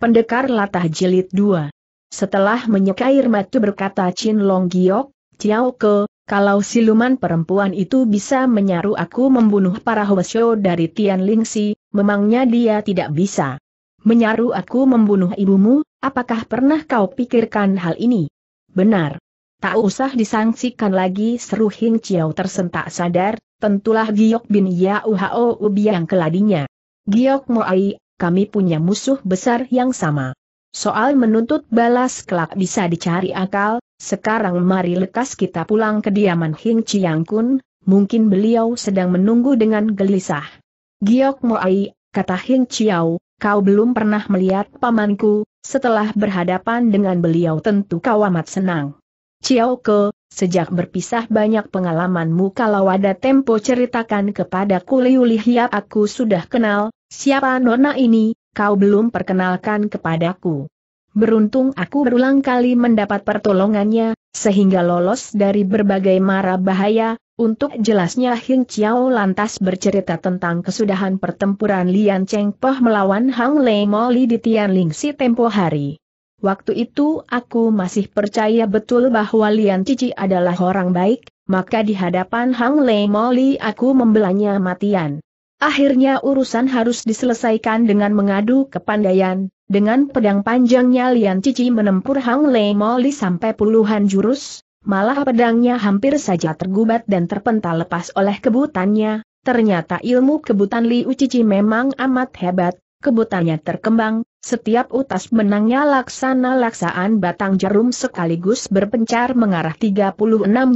Pendekar Latah Jilid 2 Setelah menyeka air berkata Chin Long Giok, Ciao Ke, kalau siluman perempuan itu bisa menyaru aku membunuh para Hwasyo dari Tian si, memangnya dia tidak bisa. Menyaru aku membunuh ibumu, apakah pernah kau pikirkan hal ini? Benar. Tak usah disangsikan lagi seru Hing Chiao tersentak sadar, tentulah Giok bin Yao Hao Ubi yang keladinya. Giok Moai kami punya musuh besar yang sama. Soal menuntut balas kelak bisa dicari akal, sekarang mari lekas kita pulang ke diaman Hing Chiang Kun, mungkin beliau sedang menunggu dengan gelisah. Giok Moai, kata Hing Chiao, kau belum pernah melihat pamanku, setelah berhadapan dengan beliau tentu kau amat senang. Chiao ke, Sejak berpisah banyak pengalamanmu kalau ada tempo ceritakan kepadaku Liu Lihia ya, aku sudah kenal, siapa nona ini, kau belum perkenalkan kepadaku. Beruntung aku berulang kali mendapat pertolongannya, sehingga lolos dari berbagai mara bahaya, untuk jelasnya Hing Chiao lantas bercerita tentang kesudahan pertempuran Lian Cheng Poh melawan Hang Lei Moli di si tempo hari. Waktu itu aku masih percaya betul bahwa Lian Cici adalah orang baik, maka di hadapan Hang Lei Moli aku membelanya matian. Akhirnya urusan harus diselesaikan dengan mengadu kepandaian, dengan pedang panjangnya Lian Cici menempur Hang Lei Moli sampai puluhan jurus, malah pedangnya hampir saja tergubat dan terpental lepas oleh kebutannya, ternyata ilmu kebutan Liu Cici memang amat hebat, kebutannya terkembang, setiap utas menangnya laksana-laksaan batang jarum sekaligus berpencar mengarah 36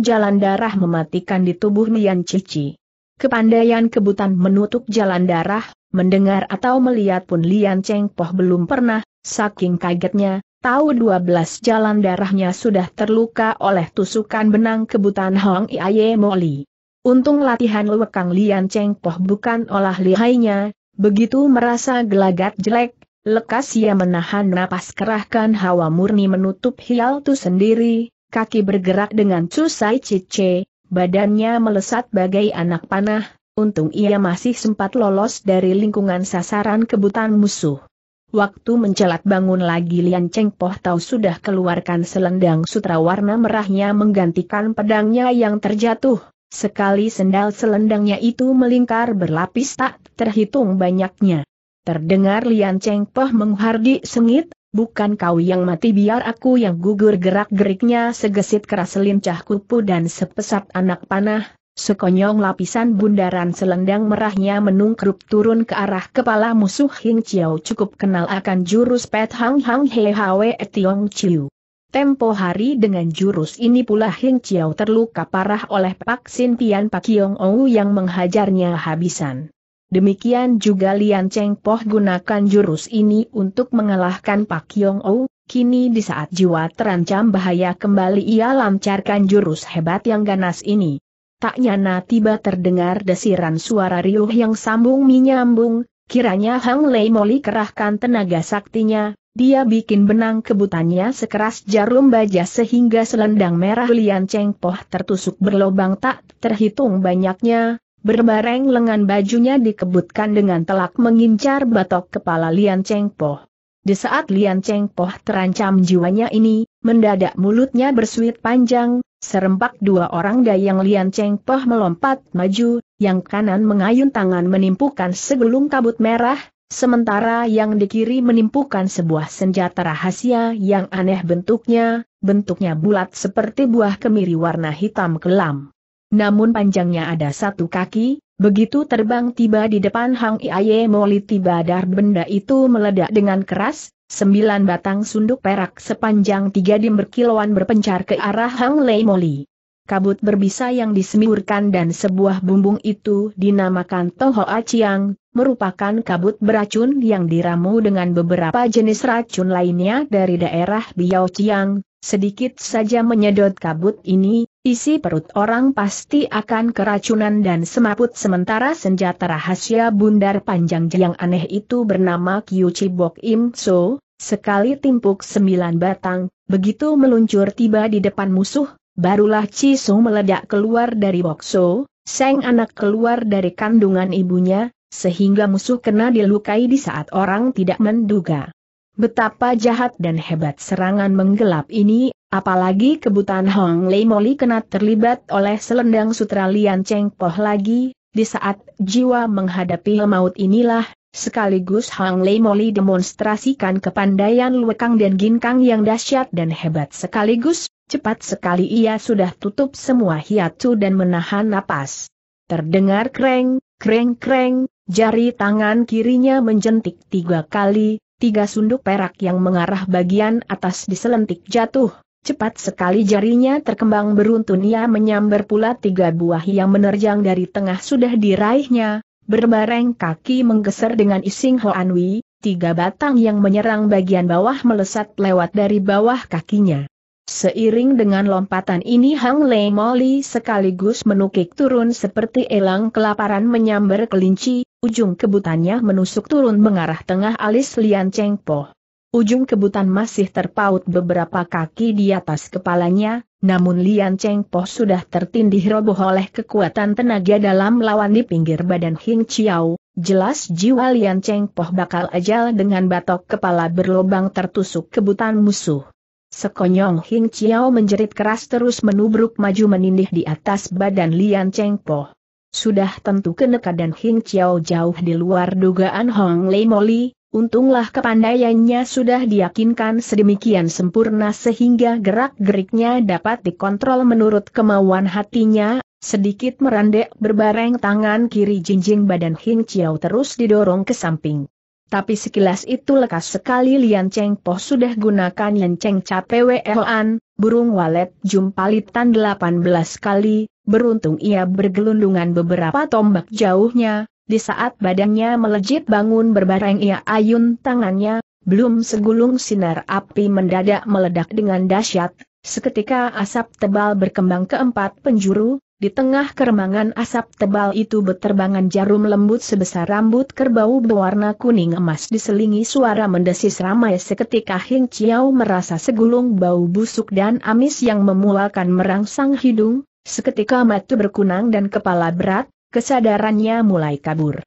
jalan darah mematikan di tubuh Nian Cici. Kepandaian kebutan menutup jalan darah, mendengar atau melihat pun Lian Cheng Poh belum pernah, saking kagetnya, tahu 12 jalan darahnya sudah terluka oleh tusukan benang kebutan Hong Iaye Moli. Untung latihan lewekang Lian Cheng Poh bukan olah lihainya, begitu merasa gelagat jelek, Lekas ia menahan napas kerahkan hawa murni menutup hial tu sendiri, kaki bergerak dengan cusai cice, badannya melesat bagai anak panah, untung ia masih sempat lolos dari lingkungan sasaran kebutan musuh. Waktu mencelat bangun lagi Lian Cheng Poh Tau sudah keluarkan selendang sutra warna merahnya menggantikan pedangnya yang terjatuh. Sekali sendal selendangnya itu melingkar berlapis tak terhitung banyaknya. Terdengar Lian Cheng Poh menghardi sengit, bukan kau yang mati biar aku yang gugur gerak-geriknya segesit keras lincah kupu dan sepesat anak panah, sekonyong lapisan bundaran selendang merahnya menungkrup turun ke arah kepala musuh Hing Chiao cukup kenal akan jurus Pet Hang Hang He Hwe etiong Chiu. Tempo hari dengan jurus ini pula Hing Chiao terluka parah oleh Pak Sin Pian Pak Kiong Ou yang menghajarnya habisan. Demikian juga Lian Cheng Poh gunakan jurus ini untuk mengalahkan Pak Yong Ou, kini di saat jiwa terancam bahaya kembali ia lancarkan jurus hebat yang ganas ini. Tak nyana tiba terdengar desiran suara riuh yang sambung menyambung, kiranya Hang Lei Moli kerahkan tenaga saktinya, dia bikin benang kebutannya sekeras jarum baja sehingga selendang merah Lian Cheng Poh tertusuk berlobang tak terhitung banyaknya, Berbareng lengan bajunya dikebutkan dengan telak mengincar batok kepala Lian Cheng Po. Di saat Lian Cheng Po terancam jiwanya ini, mendadak mulutnya bersuit panjang, serempak dua orang dayang Lian Cheng Po melompat maju, yang kanan mengayun tangan menimpukan segelung kabut merah, sementara yang di kiri menimpukan sebuah senjata rahasia yang aneh bentuknya, bentuknya bulat seperti buah kemiri warna hitam kelam. Namun panjangnya ada satu kaki, begitu terbang tiba di depan Hang Iaye Moli tiba dar benda itu meledak dengan keras, sembilan batang sunduk perak sepanjang tiga dim berkilauan berpencar ke arah Hang Lei Moli. Kabut berbisa yang disemburkan dan sebuah bumbung itu dinamakan Toho Aciang, merupakan kabut beracun yang diramu dengan beberapa jenis racun lainnya dari daerah Biao Chiang, sedikit saja menyedot kabut ini, Isi perut orang pasti akan keracunan dan semaput sementara senjata rahasia bundar panjang yang aneh itu bernama Kyuchi Bok Im So, sekali timpuk sembilan batang, begitu meluncur tiba di depan musuh, barulah So meledak keluar dari Bok So, Seng anak keluar dari kandungan ibunya, sehingga musuh kena dilukai di saat orang tidak menduga. Betapa jahat dan hebat serangan menggelap ini Apalagi kebutan Hong Lei Moli kena terlibat oleh selendang sutra Lian Cheng Poh lagi, di saat jiwa menghadapi maut inilah, sekaligus Hong Lei Moli demonstrasikan kepandaian Luekang dan Ginkang yang dahsyat dan hebat sekaligus, cepat sekali ia sudah tutup semua hiatu dan menahan napas. Terdengar kreng, kreng kreng, jari tangan kirinya menjentik tiga kali, tiga sunduk perak yang mengarah bagian atas diselentik jatuh, Cepat sekali jarinya terkembang beruntun ia menyambar pula tiga buah yang menerjang dari tengah sudah diraihnya, berbareng kaki menggeser dengan ising Anwi, tiga batang yang menyerang bagian bawah melesat lewat dari bawah kakinya. Seiring dengan lompatan ini Hang Lei Moli sekaligus menukik turun seperti elang kelaparan menyambar kelinci, ujung kebutannya menusuk turun mengarah tengah alis Lian Cheng Po. Ujung kebutan masih terpaut beberapa kaki di atas kepalanya, namun Lian Cheng Po sudah tertindih roboh oleh kekuatan tenaga dalam lawan di pinggir badan Hing Chiao, jelas jiwa Lian Cheng Po bakal ajal dengan batok kepala berlobang tertusuk kebutan musuh. Sekonyong Hing Chiao menjerit keras terus menubruk maju menindih di atas badan Lian Cheng Po. Sudah tentu kenekadan Hing Chiao jauh di luar dugaan Hong Lei Moli, Untunglah kepandaiannya sudah diyakinkan sedemikian sempurna sehingga gerak-geriknya dapat dikontrol menurut kemauan hatinya, sedikit merandek berbareng tangan kiri jinjing badan Hing Chiao terus didorong ke samping. Tapi sekilas itu lekas sekali Lian Cheng Po sudah gunakan lenceng capewean, burung walet jumpalitan 18 kali, beruntung ia bergelundungan beberapa tombak jauhnya, di saat badannya melejit bangun berbareng ia ayun tangannya, belum segulung sinar api mendadak meledak dengan dahsyat, seketika asap tebal berkembang ke empat penjuru, di tengah keremangan asap tebal itu beterbangan jarum lembut sebesar rambut kerbau berwarna kuning emas diselingi suara mendesis ramai seketika Hing Chiao merasa segulung bau busuk dan amis yang memualkan merangsang hidung, seketika matu berkunang dan kepala berat, kesadarannya mulai kabur.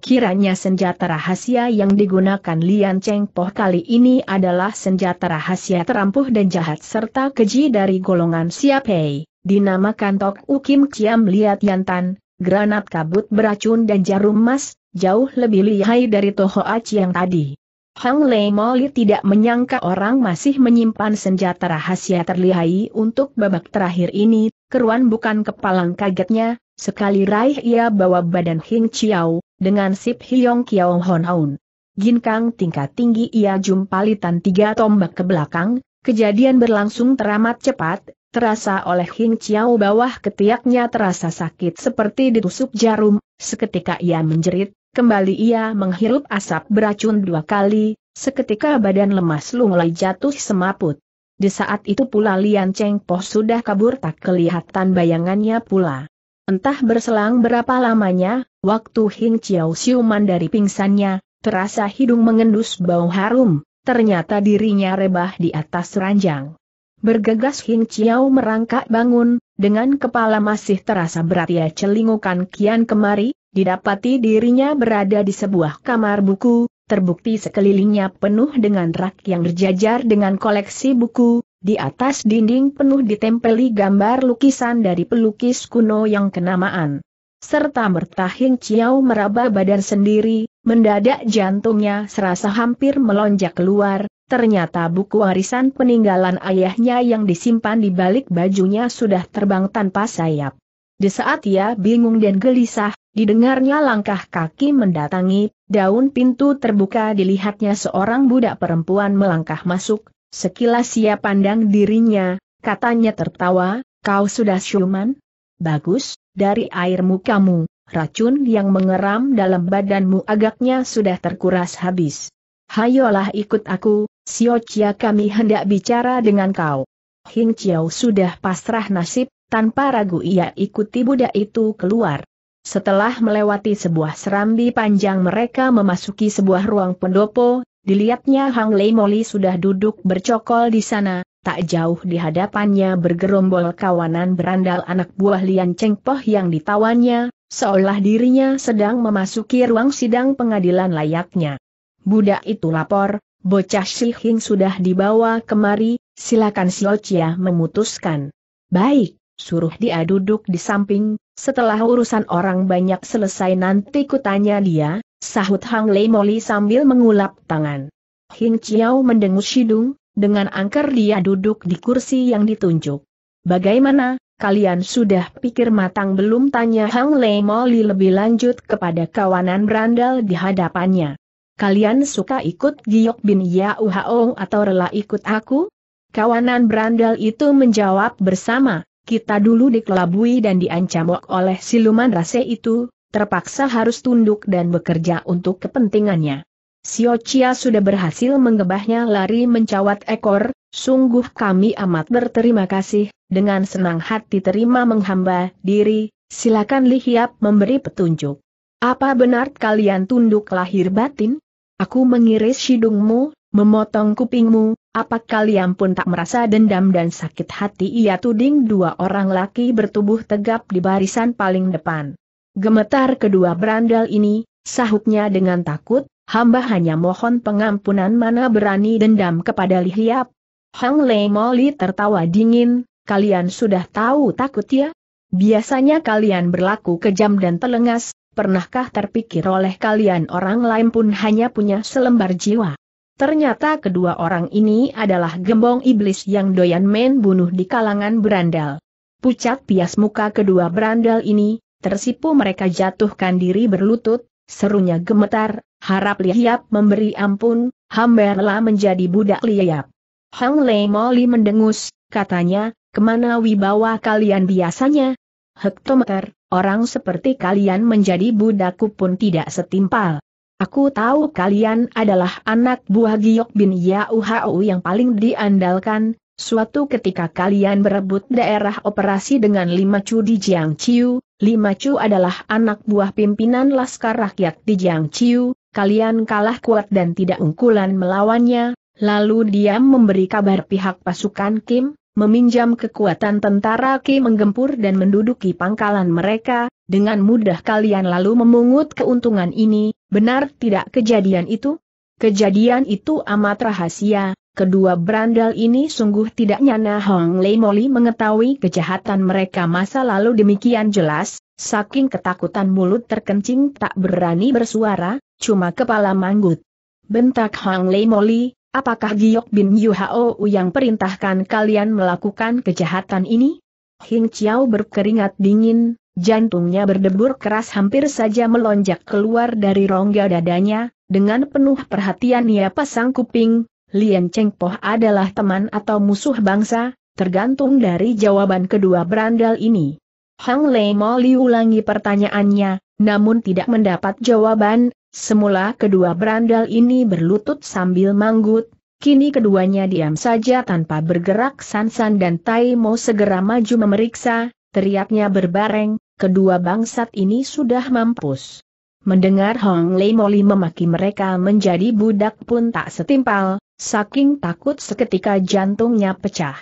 Kiranya senjata rahasia yang digunakan Lian Cheng Po kali ini adalah senjata rahasia terampuh dan jahat serta keji dari golongan Siapei, dinamakan Tok Ukim Kiam Liat Yantan, granat kabut beracun dan jarum emas, jauh lebih lihai dari Toho Aci yang tadi. Hang Lei Moli tidak menyangka orang masih menyimpan senjata rahasia terlihai untuk babak terakhir ini, keruan bukan kepalang kagetnya, Sekali raih ia bawa badan Hing Chiao, dengan Sip hiong Kiao Hon Aun. Ginkang tingkat tinggi ia jumpalitan tiga tombak ke belakang, kejadian berlangsung teramat cepat, terasa oleh Hing Chiao bawah ketiaknya terasa sakit seperti ditusuk jarum, seketika ia menjerit, kembali ia menghirup asap beracun dua kali, seketika badan lemas lunglai jatuh semaput. Di saat itu pula Lian Cheng Po sudah kabur tak kelihatan bayangannya pula. Entah berselang berapa lamanya, waktu Hing Chiao siuman dari pingsannya, terasa hidung mengendus bau harum, ternyata dirinya rebah di atas ranjang. Bergegas Hing Chiao merangkak bangun, dengan kepala masih terasa berat ia celingukan kian kemari, didapati dirinya berada di sebuah kamar buku, terbukti sekelilingnya penuh dengan rak yang berjajar dengan koleksi buku, di atas dinding penuh ditempeli gambar lukisan dari pelukis kuno yang kenamaan. Serta mertahing Ciao meraba badan sendiri, mendadak jantungnya serasa hampir melonjak keluar, ternyata buku warisan peninggalan ayahnya yang disimpan di balik bajunya sudah terbang tanpa sayap. Di saat ia bingung dan gelisah, didengarnya langkah kaki mendatangi, daun pintu terbuka dilihatnya seorang budak perempuan melangkah masuk, Sekilas ia pandang dirinya, katanya tertawa, kau sudah siuman? Bagus, dari air mukamu, racun yang mengeram dalam badanmu agaknya sudah terkuras habis. Hayolah ikut aku, Sio Chia kami hendak bicara dengan kau. Hing Chiao sudah pasrah nasib, tanpa ragu ia ikuti budak itu keluar. Setelah melewati sebuah serambi panjang mereka memasuki sebuah ruang pendopo, Dilihatnya Hang Lei Moli sudah duduk bercokol di sana, tak jauh di hadapannya bergerombol kawanan berandal anak buah Lian Cheng Poh yang ditawannya, seolah dirinya sedang memasuki ruang sidang pengadilan layaknya. Budak itu lapor, bocah Si Hing sudah dibawa kemari, silakan Xiao Chia memutuskan. Baik, suruh dia duduk di samping, setelah urusan orang banyak selesai nanti kutanya dia, Sahut Hang Lei Moli sambil mengulap tangan. Hing Chiao mendengus hidung, dengan angker dia duduk di kursi yang ditunjuk. Bagaimana, kalian sudah pikir matang belum tanya Hang Lei Moli lebih lanjut kepada kawanan berandal di hadapannya. Kalian suka ikut Giok Bin Yau Haong atau rela ikut aku? Kawanan berandal itu menjawab bersama, kita dulu dikelabui dan diancam oleh siluman rase itu, terpaksa harus tunduk dan bekerja untuk kepentingannya. Sio Chia sudah berhasil menggebahnya lari mencawat ekor, sungguh kami amat berterima kasih, dengan senang hati terima menghamba diri, silakan Li Hiap memberi petunjuk. Apa benar kalian tunduk lahir batin? Aku mengiris hidungmu, memotong kupingmu, apa kalian pun tak merasa dendam dan sakit hati ia tuding dua orang laki bertubuh tegap di barisan paling depan. Gemetar kedua berandal ini, sahutnya dengan takut, hamba hanya mohon pengampunan mana berani dendam kepada Lihiap. Hang Lei Moli tertawa dingin, kalian sudah tahu takut ya? Biasanya kalian berlaku kejam dan telengas, pernahkah terpikir oleh kalian orang lain pun hanya punya selembar jiwa? Ternyata kedua orang ini adalah gembong iblis yang doyan main bunuh di kalangan berandal. Pucat pias muka kedua berandal ini, Tersipu mereka jatuhkan diri berlutut, serunya gemetar, harap Liyap memberi ampun, hamba menjadi budak Liyap. Hang Lei Moli mendengus, katanya, kemana wibawa kalian biasanya? Hektometer, orang seperti kalian menjadi budakku pun tidak setimpal. Aku tahu kalian adalah anak buah Giok bin Yauhau yang paling diandalkan, Suatu ketika kalian berebut daerah operasi dengan lima cudi Jiang Chiu, Lima Chu adalah anak buah pimpinan Laskar Rakyat di Jiang Chiu, kalian kalah kuat dan tidak engkulan melawannya, lalu dia memberi kabar pihak pasukan Kim, meminjam kekuatan tentara Kim menggempur dan menduduki pangkalan mereka, dengan mudah kalian lalu memungut keuntungan ini, benar tidak kejadian itu? Kejadian itu amat rahasia, Kedua berandal ini sungguh tidak nyana Hong Lei Moli mengetahui kejahatan mereka masa lalu demikian jelas, saking ketakutan mulut terkencing tak berani bersuara, cuma kepala manggut. Bentak Hong Lei Moli, apakah Giok bin Yu Hao yang perintahkan kalian melakukan kejahatan ini? Hing Chiao berkeringat dingin, jantungnya berdebur keras hampir saja melonjak keluar dari rongga dadanya, dengan penuh perhatian ia pasang kuping, Lian Cheng Poh adalah teman atau musuh bangsa, tergantung dari jawaban kedua berandal ini. Hang Lei mau liulangi pertanyaannya, namun tidak mendapat jawaban, semula kedua berandal ini berlutut sambil manggut, kini keduanya diam saja tanpa bergerak Sansan dan Tai Mo segera maju memeriksa, teriaknya berbareng, kedua bangsat ini sudah mampus. Mendengar Hong Lei Moli memaki mereka menjadi budak pun tak setimpal, Saking takut seketika jantungnya pecah.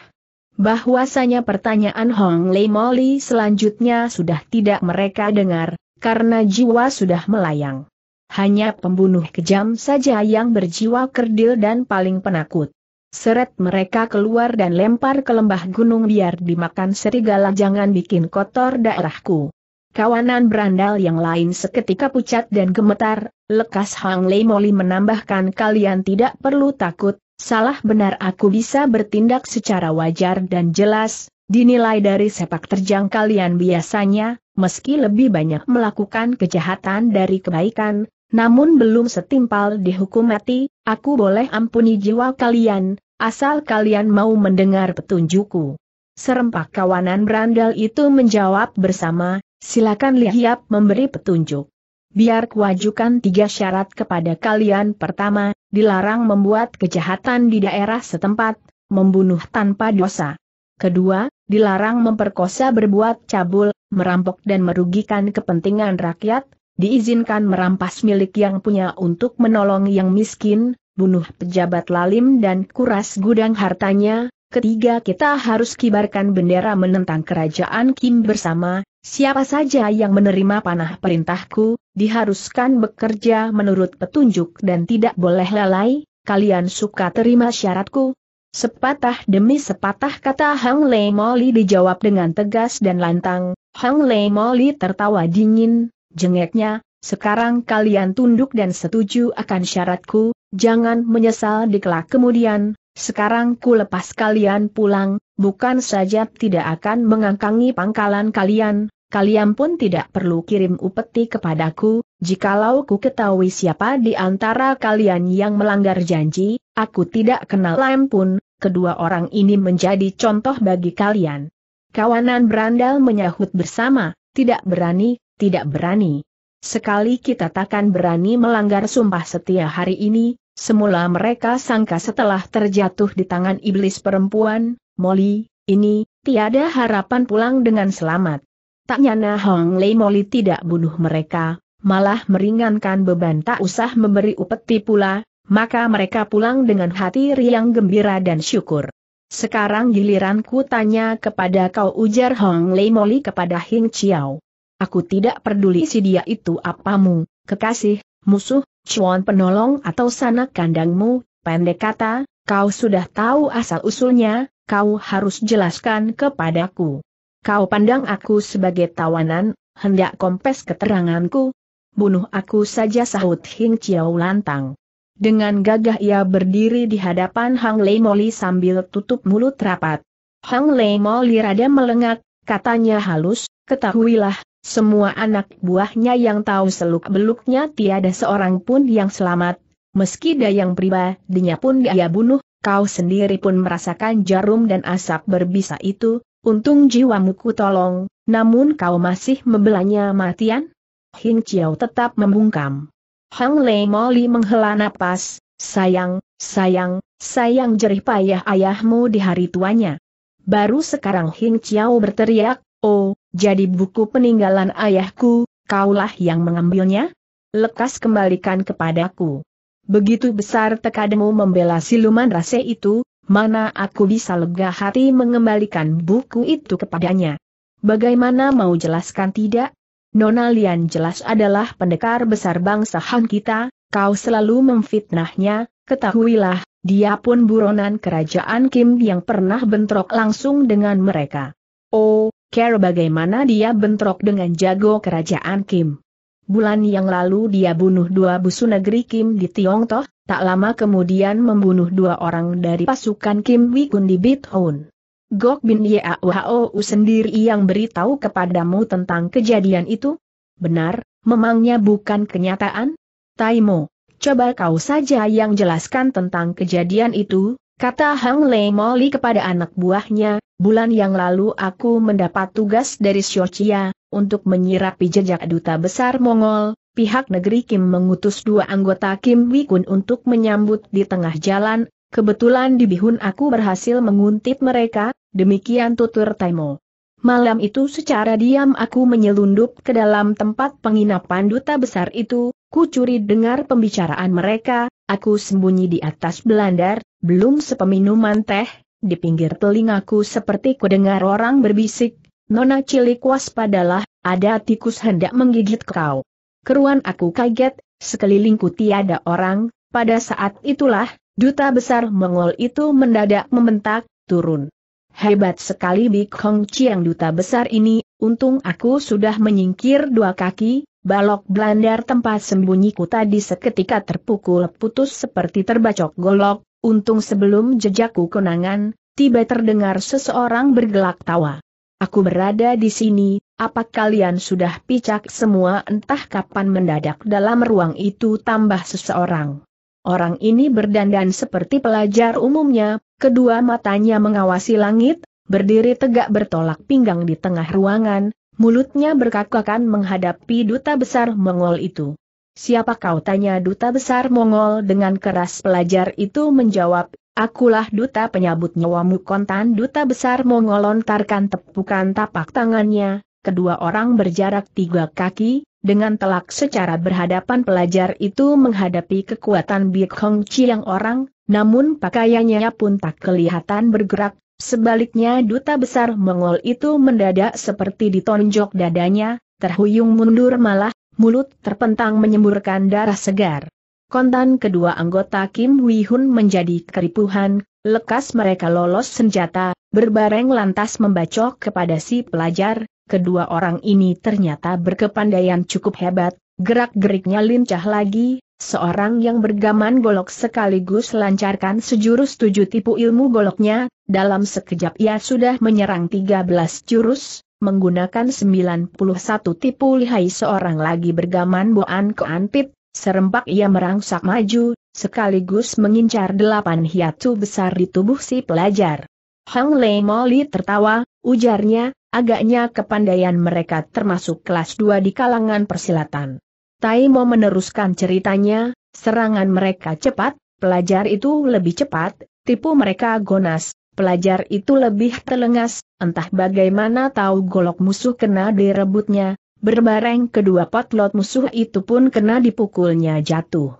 Bahwasanya pertanyaan Hong Lei Moli selanjutnya sudah tidak mereka dengar, karena jiwa sudah melayang. Hanya pembunuh kejam saja yang berjiwa kerdil dan paling penakut. Seret mereka keluar dan lempar ke lembah gunung biar dimakan serigala jangan bikin kotor daerahku. Kawanan berandal yang lain seketika pucat dan gemetar, lekas Hang Lei Moli menambahkan kalian tidak perlu takut, salah benar aku bisa bertindak secara wajar dan jelas, dinilai dari sepak terjang kalian biasanya, meski lebih banyak melakukan kejahatan dari kebaikan, namun belum setimpal dihukum mati, aku boleh ampuni jiwa kalian, asal kalian mau mendengar petunjukku. Serempak kawanan berandal itu menjawab bersama, Silakan Lihiap memberi petunjuk. Biar kuajukan tiga syarat kepada kalian. Pertama, dilarang membuat kejahatan di daerah setempat, membunuh tanpa dosa. Kedua, dilarang memperkosa berbuat cabul, merampok dan merugikan kepentingan rakyat, diizinkan merampas milik yang punya untuk menolong yang miskin, bunuh pejabat lalim dan kuras gudang hartanya. Ketiga kita harus kibarkan bendera menentang kerajaan Kim bersama, Siapa saja yang menerima panah perintahku, diharuskan bekerja menurut petunjuk dan tidak boleh lalai, kalian suka terima syaratku? Sepatah demi sepatah kata Hang Lei Moli dijawab dengan tegas dan lantang, Hang Lei Moli tertawa dingin, jengeknya, sekarang kalian tunduk dan setuju akan syaratku, jangan menyesal di kelak kemudian, sekarang ku lepas kalian pulang, bukan saja tidak akan mengangkangi pangkalan kalian, kalian pun tidak perlu kirim upeti kepadaku, jikalau ku ketahui siapa di antara kalian yang melanggar janji, aku tidak kenal lem pun, kedua orang ini menjadi contoh bagi kalian. Kawanan berandal menyahut bersama, tidak berani, tidak berani. Sekali kita takkan berani melanggar sumpah setia hari ini, semula mereka sangka setelah terjatuh di tangan iblis perempuan, Molly, ini, tiada harapan pulang dengan selamat. Tak nyana Hong Lei Moli tidak bunuh mereka, malah meringankan beban tak usah memberi upeti pula, maka mereka pulang dengan hati riang gembira dan syukur. Sekarang giliranku tanya kepada kau ujar Hong Lei Moli kepada Hing Chiao. Aku tidak peduli si dia itu apamu, kekasih, musuh, cuan penolong atau sanak kandangmu, pendek kata, kau sudah tahu asal-usulnya, kau harus jelaskan kepadaku. Kau pandang aku sebagai tawanan, hendak kompes keteranganku? Bunuh aku saja sahut Hing Chiao lantang. Dengan gagah ia berdiri di hadapan Hang Lei Moli sambil tutup mulut rapat. Hang Lei Moli rada melengak, katanya halus, ketahuilah, semua anak buahnya yang tahu seluk-beluknya tiada seorang pun yang selamat, meski dayang pribadinya pun dia bunuh, kau sendiri pun merasakan jarum dan asap berbisa itu, Untung jiwamu ku tolong, namun kau masih membelanya matian? Hing Chiao tetap membungkam. Hang Lei Moli menghela napas, sayang, sayang, sayang jerih payah ayahmu di hari tuanya. Baru sekarang Hing Chiao berteriak, oh, jadi buku peninggalan ayahku, kaulah yang mengambilnya? Lekas kembalikan kepadaku. Begitu besar tekadmu membela siluman rase itu, mana aku bisa lega hati mengembalikan buku itu kepadanya. Bagaimana mau jelaskan tidak? Nona Lian jelas adalah pendekar besar bangsa Han kita, kau selalu memfitnahnya, ketahuilah, dia pun buronan kerajaan Kim yang pernah bentrok langsung dengan mereka. Oh, care bagaimana dia bentrok dengan jago kerajaan Kim. Bulan yang lalu dia bunuh dua busu negeri Kim di Tiongtoh tak lama kemudian membunuh dua orang dari pasukan Kim Wi Kun di Bithun. Gok Bin Yeawhou sendiri yang beritahu kepadamu tentang kejadian itu? Benar, memangnya bukan kenyataan? Taimo, coba kau saja yang jelaskan tentang kejadian itu, kata Hang Lei Moli kepada anak buahnya, bulan yang lalu aku mendapat tugas dari Xiochia, untuk menyirapi jejak duta besar Mongol, pihak negeri Kim mengutus dua anggota Kim Wikun untuk menyambut di tengah jalan, kebetulan di Bihun aku berhasil menguntit mereka, demikian tutur Taimo. Malam itu secara diam aku menyelundup ke dalam tempat penginapan duta besar itu, ku curi dengar pembicaraan mereka, aku sembunyi di atas belandar, belum sepeminuman teh, di pinggir telingaku seperti ku dengar orang berbisik, Nona cilik waspadalah, ada tikus hendak menggigit kau keruan aku kaget, sekelilingku tiada orang, pada saat itulah, duta besar Mongol itu mendadak membentak, turun. Hebat sekali Bik Hong Chiang duta besar ini, untung aku sudah menyingkir dua kaki, balok blandar tempat sembunyiku tadi seketika terpukul putus seperti terbacok golok, untung sebelum jejakku kenangan, tiba terdengar seseorang bergelak tawa. Aku berada di sini, apa kalian sudah picak semua entah kapan mendadak dalam ruang itu tambah seseorang. Orang ini berdandan seperti pelajar umumnya, kedua matanya mengawasi langit, berdiri tegak bertolak pinggang di tengah ruangan, mulutnya berkakakan menghadapi duta besar Mongol itu. Siapa kau tanya duta besar Mongol dengan keras pelajar itu menjawab, Akulah duta penyabut nyawamu kontan duta besar mengolontarkan tepukan tapak tangannya, kedua orang berjarak tiga kaki, dengan telak secara berhadapan pelajar itu menghadapi kekuatan Big Hong Chiang orang, namun pakaiannya pun tak kelihatan bergerak, sebaliknya duta besar mengol itu mendadak seperti ditonjok dadanya, terhuyung mundur malah, mulut terpentang menyemburkan darah segar kontan kedua anggota Kim Wi Hun menjadi keripuhan, lekas mereka lolos senjata, berbareng lantas membacok kepada si pelajar, kedua orang ini ternyata berkepandaian cukup hebat, gerak-geriknya lincah lagi, seorang yang bergaman golok sekaligus lancarkan sejurus tujuh tipu ilmu goloknya, dalam sekejap ia sudah menyerang tiga belas jurus, menggunakan sembilan puluh satu tipu lihai seorang lagi bergaman Boan Koanpit, Serempak ia merangsak maju, sekaligus mengincar delapan hiatu besar di tubuh si pelajar. Hang Lei Moli tertawa, ujarnya, agaknya kepandaian mereka termasuk kelas dua di kalangan persilatan. Tai Mo meneruskan ceritanya, serangan mereka cepat, pelajar itu lebih cepat, tipu mereka gonas, pelajar itu lebih telengas, entah bagaimana tahu golok musuh kena direbutnya, Berbareng kedua potlot musuh itu pun kena dipukulnya jatuh.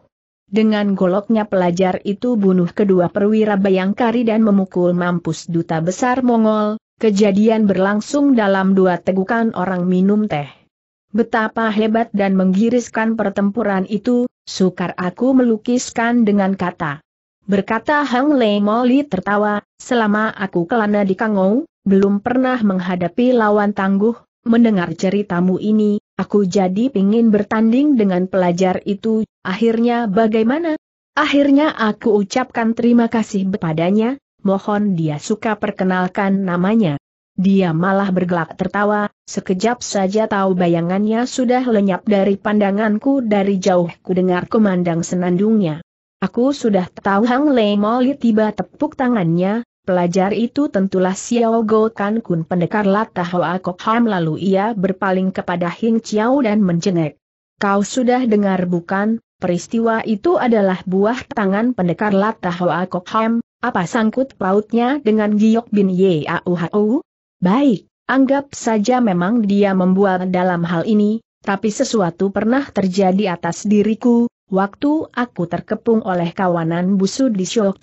Dengan goloknya pelajar itu bunuh kedua perwira Bayangkari dan memukul mampus duta besar Mongol, kejadian berlangsung dalam dua tegukan orang minum teh. Betapa hebat dan menggiriskan pertempuran itu, sukar aku melukiskan dengan kata. Berkata Hang Lei Moli tertawa, selama aku kelana di Kangou, belum pernah menghadapi lawan tangguh, Mendengar ceritamu ini, aku jadi pingin bertanding dengan pelajar itu, akhirnya bagaimana? Akhirnya aku ucapkan terima kasih kepadanya, mohon dia suka perkenalkan namanya. Dia malah bergelak tertawa, sekejap saja tahu bayangannya sudah lenyap dari pandanganku dari jauh ku dengar kumandang senandungnya. Aku sudah tahu Hang Lei Moli tiba tepuk tangannya, Pelajar itu tentulah Xiao Go Kan Kun pendekar latah Hoa Kok Ham lalu ia berpaling kepada Hing Chiao dan menjengek. Kau sudah dengar bukan, peristiwa itu adalah buah tangan pendekar latah Hoa Kok Ham, apa sangkut pautnya dengan Giok Bin Yauhau? Baik, anggap saja memang dia membuat dalam hal ini, tapi sesuatu pernah terjadi atas diriku, Waktu aku terkepung oleh kawanan busu di Shok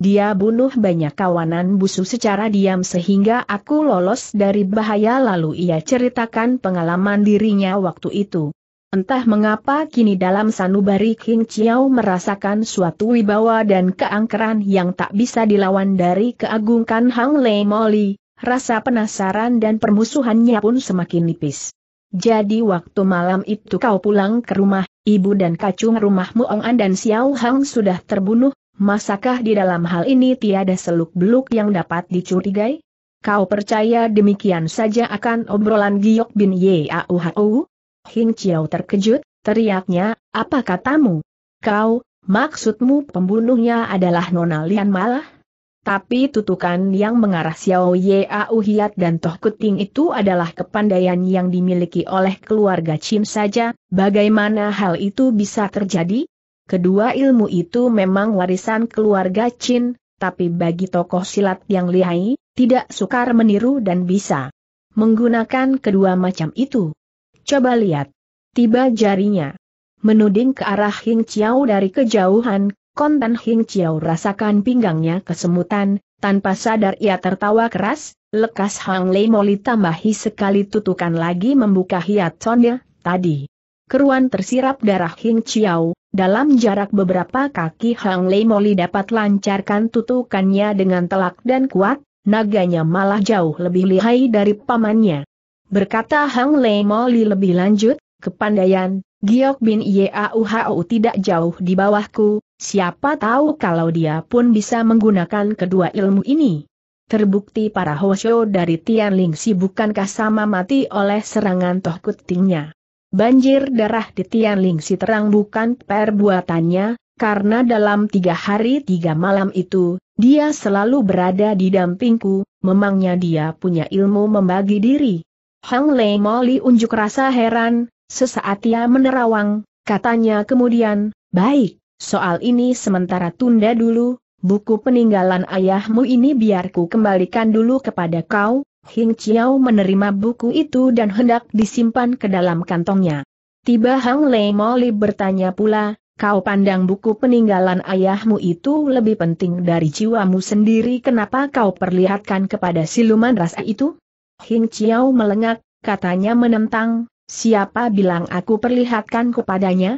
dia bunuh banyak kawanan busu secara diam sehingga aku lolos dari bahaya lalu ia ceritakan pengalaman dirinya waktu itu. Entah mengapa kini dalam sanubari King Chiao merasakan suatu wibawa dan keangkeran yang tak bisa dilawan dari keagungan Hang Lei Moli, rasa penasaran dan permusuhannya pun semakin nipis. Jadi waktu malam itu kau pulang ke rumah, ibu dan kacung rumah An dan Xiao Hang sudah terbunuh, masakah di dalam hal ini tiada seluk-beluk yang dapat dicurigai? Kau percaya demikian saja akan obrolan Giok bin Yauhu? Hing Chiao terkejut, teriaknya, apa katamu? Kau, maksudmu pembunuhnya adalah Nona Lian Malah? Tapi tutukan yang mengarah Xiao Yeau Hiat dan Toh Kuting itu adalah kepandaian yang dimiliki oleh keluarga Chin saja, bagaimana hal itu bisa terjadi? Kedua ilmu itu memang warisan keluarga Chin, tapi bagi tokoh silat yang lihai, tidak sukar meniru dan bisa menggunakan kedua macam itu. Coba lihat. Tiba jarinya. Menuding ke arah Hing Chiao dari kejauhan, Kontan Hing Chiao rasakan pinggangnya kesemutan, tanpa sadar ia tertawa keras, lekas Hang Lei Moli tambahi sekali tutukan lagi membuka hiatonnya, tadi. Keruan tersirap darah Hing Chiao, dalam jarak beberapa kaki Hang Lei Moli dapat lancarkan tutukannya dengan telak dan kuat, naganya malah jauh lebih lihai dari pamannya. Berkata Hang Lei Moli lebih lanjut, kepandaian, Giok Bin Yeauhau tidak jauh di bawahku, Siapa tahu kalau dia pun bisa menggunakan kedua ilmu ini. Terbukti para Hoshio dari Tianling Si bukankah sama mati oleh serangan Toh Kutingnya. Banjir darah di Tianling Si terang bukan perbuatannya, karena dalam tiga hari tiga malam itu, dia selalu berada di dampingku, memangnya dia punya ilmu membagi diri. Hang Lei Moli unjuk rasa heran, sesaat ia menerawang, katanya kemudian, baik, Soal ini sementara tunda dulu, buku peninggalan ayahmu ini biarku kembalikan dulu kepada kau, Hing Chiao menerima buku itu dan hendak disimpan ke dalam kantongnya. Tiba Hang Lei Moli bertanya pula, kau pandang buku peninggalan ayahmu itu lebih penting dari jiwamu sendiri kenapa kau perlihatkan kepada siluman rasa itu? Hing Chiao melengak, katanya menentang, siapa bilang aku perlihatkan kepadanya?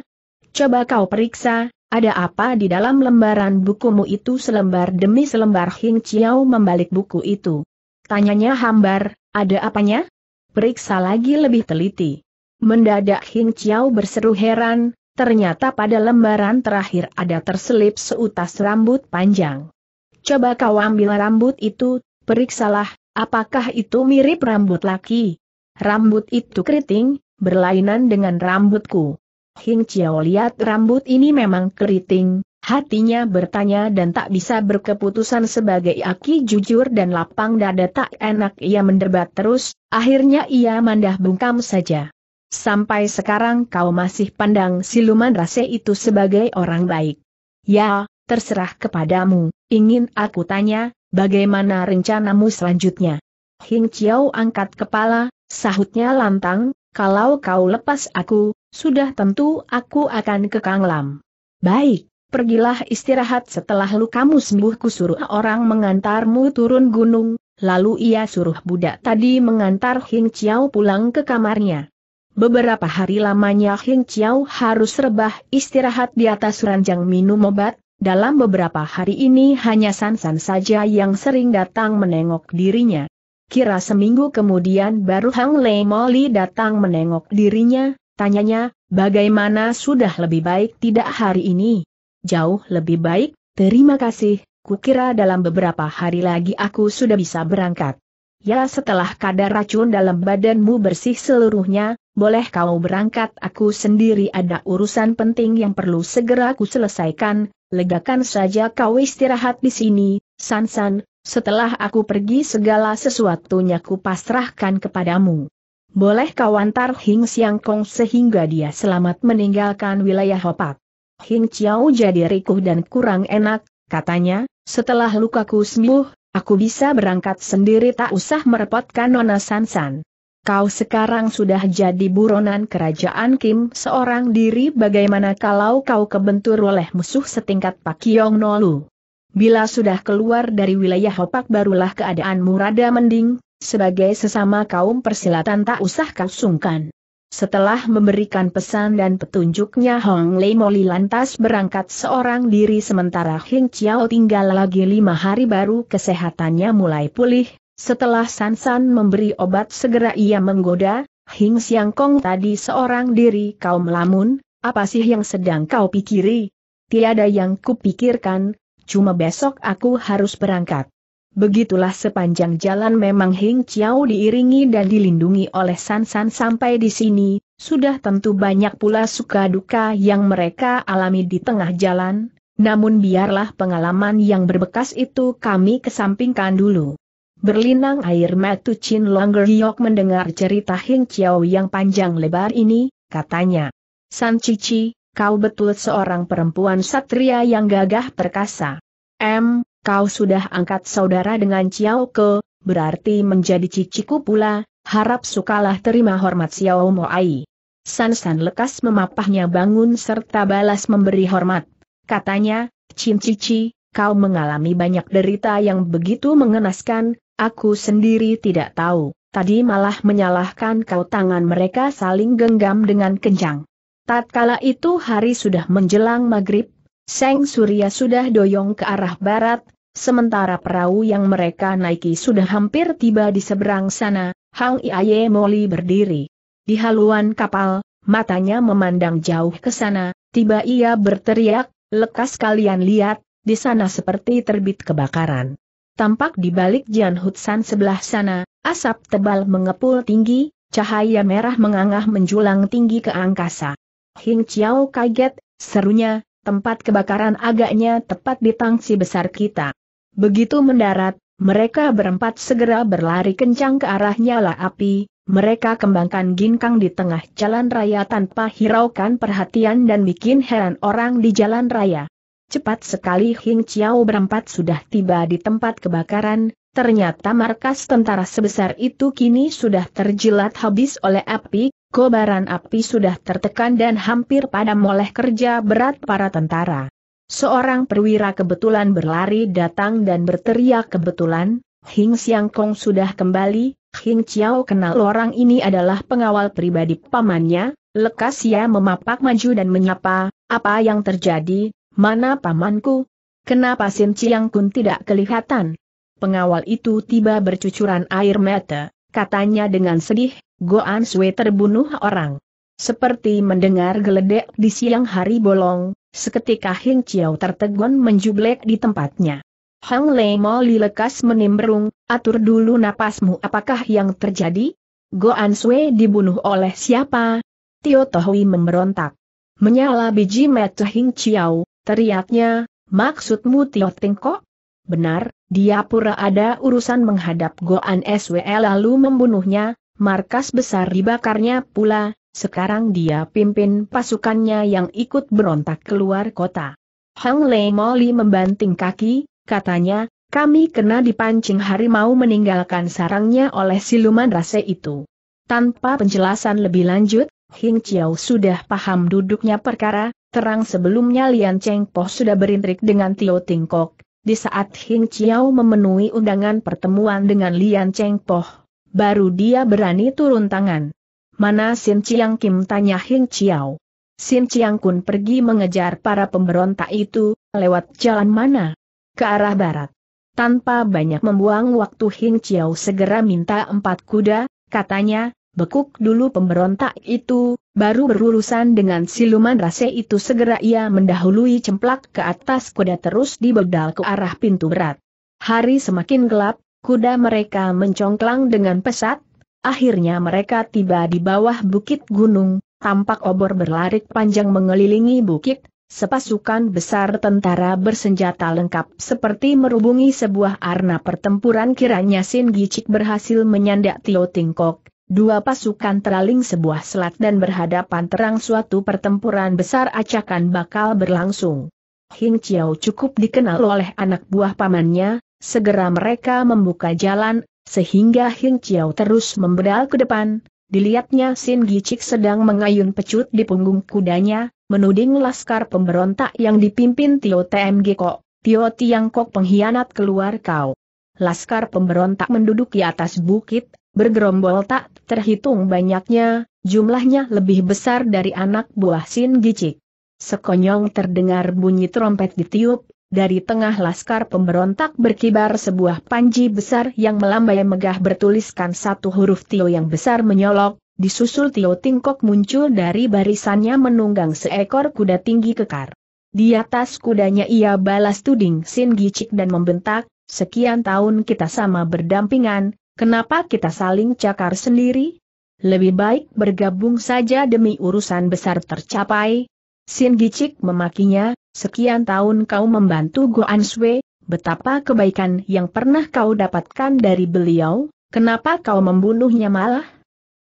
Coba kau periksa, ada apa di dalam lembaran bukumu itu selembar demi selembar Hing Chiao membalik buku itu. Tanyanya hambar, ada apanya? Periksa lagi lebih teliti. Mendadak Hing Chiao berseru heran, ternyata pada lembaran terakhir ada terselip seutas rambut panjang. Coba kau ambil rambut itu, periksalah, apakah itu mirip rambut laki? Rambut itu keriting, berlainan dengan rambutku. Hing Chiao lihat rambut ini memang keriting, hatinya bertanya dan tak bisa berkeputusan sebagai aki jujur dan lapang dada tak enak ia mendebat terus, akhirnya ia mandah bungkam saja. Sampai sekarang kau masih pandang siluman rase itu sebagai orang baik. Ya, terserah kepadamu, ingin aku tanya, bagaimana rencanamu selanjutnya? Hing Chiao angkat kepala, sahutnya lantang, kalau kau lepas aku, sudah tentu aku akan ke lam. Baik, pergilah istirahat setelah lukamu sembuh kusuruh orang mengantarmu turun gunung, lalu ia suruh budak tadi mengantar Hing Chiao pulang ke kamarnya. Beberapa hari lamanya Hing Chiao harus rebah istirahat di atas ranjang minum obat, dalam beberapa hari ini hanya Sansan -san saja yang sering datang menengok dirinya. Kira seminggu kemudian baru Hang Lei Moli datang menengok dirinya, tanyanya, bagaimana sudah lebih baik tidak hari ini? Jauh lebih baik, terima kasih, kukira dalam beberapa hari lagi aku sudah bisa berangkat. Ya setelah kadar racun dalam badanmu bersih seluruhnya, boleh kau berangkat aku sendiri ada urusan penting yang perlu segera ku selesaikan, legakan saja kau istirahat di sini, Sansan, setelah aku pergi segala sesuatunya ku pasrahkan kepadamu. Boleh kau antar Hing Siang Kong sehingga dia selamat meninggalkan wilayah Hopak. Hing Chiao jadi rikuh dan kurang enak, katanya, setelah lukaku sembuh, aku bisa berangkat sendiri tak usah merepotkan Nona San San. Kau sekarang sudah jadi buronan kerajaan Kim seorang diri bagaimana kalau kau kebentur oleh musuh setingkat Pak Yong Nolu. Bila sudah keluar dari wilayah Hopak barulah keadaanmu rada mending, sebagai sesama kaum persilatan tak usah kau sungkan. Setelah memberikan pesan dan petunjuknya Hong Lei Moli lantas berangkat seorang diri sementara Hing Chiao tinggal lagi lima hari baru kesehatannya mulai pulih, setelah San San memberi obat segera ia menggoda, Hing Siang Kong tadi seorang diri kaum lamun, apa sih yang sedang kau pikiri? Tiada yang kupikirkan, cuma besok aku harus berangkat. Begitulah sepanjang jalan memang Hing Chiao diiringi dan dilindungi oleh San San sampai di sini, sudah tentu banyak pula suka duka yang mereka alami di tengah jalan, namun biarlah pengalaman yang berbekas itu kami kesampingkan dulu. Berlinang air Matu Chin Longer Yok mendengar cerita Hing Chiao yang panjang lebar ini, katanya. San Cici, kau betul seorang perempuan satria yang gagah perkasa. M, kau sudah angkat saudara dengan Ciao Ke, berarti menjadi ciciku pula, harap sukalah terima hormat Xiao Moai. San lekas memapahnya bangun serta balas memberi hormat. Katanya, Cin Cici, kau mengalami banyak derita yang begitu mengenaskan, aku sendiri tidak tahu. Tadi malah menyalahkan kau tangan mereka saling genggam dengan kencang. Tatkala itu hari sudah menjelang maghrib, Seng Surya sudah doyong ke arah barat, sementara perahu yang mereka naiki sudah hampir tiba di seberang sana, Hang Iaye Moli berdiri. Di haluan kapal, matanya memandang jauh ke sana, tiba ia berteriak, lekas kalian lihat, di sana seperti terbit kebakaran. Tampak di balik Jian Hutsan sebelah sana, asap tebal mengepul tinggi, cahaya merah mengangah menjulang tinggi ke angkasa. Hing Chiao kaget, serunya, tempat kebakaran agaknya tepat di tangsi besar kita. Begitu mendarat, mereka berempat segera berlari kencang ke arah nyala api, mereka kembangkan ginkang di tengah jalan raya tanpa hiraukan perhatian dan bikin heran orang di jalan raya. Cepat sekali Hing Chiao berempat sudah tiba di tempat kebakaran, ternyata markas tentara sebesar itu kini sudah terjilat habis oleh api, Kobaran api sudah tertekan dan hampir padam oleh kerja berat para tentara. Seorang perwira kebetulan berlari datang dan berteriak kebetulan, Hing Siang Kong sudah kembali, Hing Chiao kenal orang ini adalah pengawal pribadi pamannya, lekas ia memapak maju dan menyapa, apa yang terjadi, mana pamanku? Kenapa Sim Chiang Kun tidak kelihatan? Pengawal itu tiba bercucuran air mata katanya dengan sedih, Goan Sui terbunuh orang. Seperti mendengar geledek di siang hari bolong, seketika Hing Chiao tertegun menjublek di tempatnya. Hang Lei Mo lekas menimbrung, atur dulu napasmu apakah yang terjadi? Goan Sui dibunuh oleh siapa? Tio Tohui memberontak. Menyala biji mata Hing Chiao, teriaknya, maksudmu Tio Tengkok? Benar, dia pura ada urusan menghadap Goan SWL lalu membunuhnya, markas besar dibakarnya pula, sekarang dia pimpin pasukannya yang ikut berontak keluar kota. Hang Lei Moli membanting kaki, katanya, kami kena dipancing harimau meninggalkan sarangnya oleh siluman rase itu. Tanpa penjelasan lebih lanjut, Hing Chiao sudah paham duduknya perkara, terang sebelumnya Lian Cheng Po sudah berintrik dengan Tio Tingkok, di saat Hing Chiao memenuhi undangan pertemuan dengan Lian Cheng Poh, baru dia berani turun tangan. Mana Sin Chiang Kim tanya Hing Chiao. Sin Chiang Kun pergi mengejar para pemberontak itu, lewat jalan mana? Ke arah barat. Tanpa banyak membuang waktu Hing Chiao segera minta empat kuda, katanya, Bekuk dulu pemberontak itu, baru berurusan dengan siluman rase itu segera ia mendahului cemplak ke atas kuda terus dibedal ke arah pintu berat. Hari semakin gelap, kuda mereka mencongklang dengan pesat, akhirnya mereka tiba di bawah bukit gunung, tampak obor berlarik panjang mengelilingi bukit, Sepasukan besar tentara bersenjata lengkap seperti merubungi sebuah arna pertempuran kiranya Sin Gicik berhasil menyandak Tio Tingkok, Dua pasukan teraling sebuah selat dan berhadapan terang suatu pertempuran besar acakan bakal berlangsung. Hing Chiao cukup dikenal oleh anak buah pamannya, segera mereka membuka jalan, sehingga Hing Chiao terus membedal ke depan. Dilihatnya Sin Gicik sedang mengayun pecut di punggung kudanya, menuding laskar pemberontak yang dipimpin Tio TMG Kok, Tio Tiang Kok pengkhianat keluar kau. Laskar pemberontak menduduki atas bukit, bergerombol tak terhitung banyaknya, jumlahnya lebih besar dari anak buah Sin Gicik. Sekonyong terdengar bunyi trompet ditiup, dari tengah laskar pemberontak berkibar sebuah panji besar yang melambai megah bertuliskan satu huruf Tio yang besar menyolok, disusul Tio Tingkok muncul dari barisannya menunggang seekor kuda tinggi kekar. Di atas kudanya ia balas tuding Sin Gicik dan membentak, Sekian tahun kita sama berdampingan, Kenapa kita saling cakar sendiri? Lebih baik bergabung saja demi urusan besar tercapai. Sin Gicik memakinya, sekian tahun kau membantu Goan Sui, betapa kebaikan yang pernah kau dapatkan dari beliau, kenapa kau membunuhnya malah?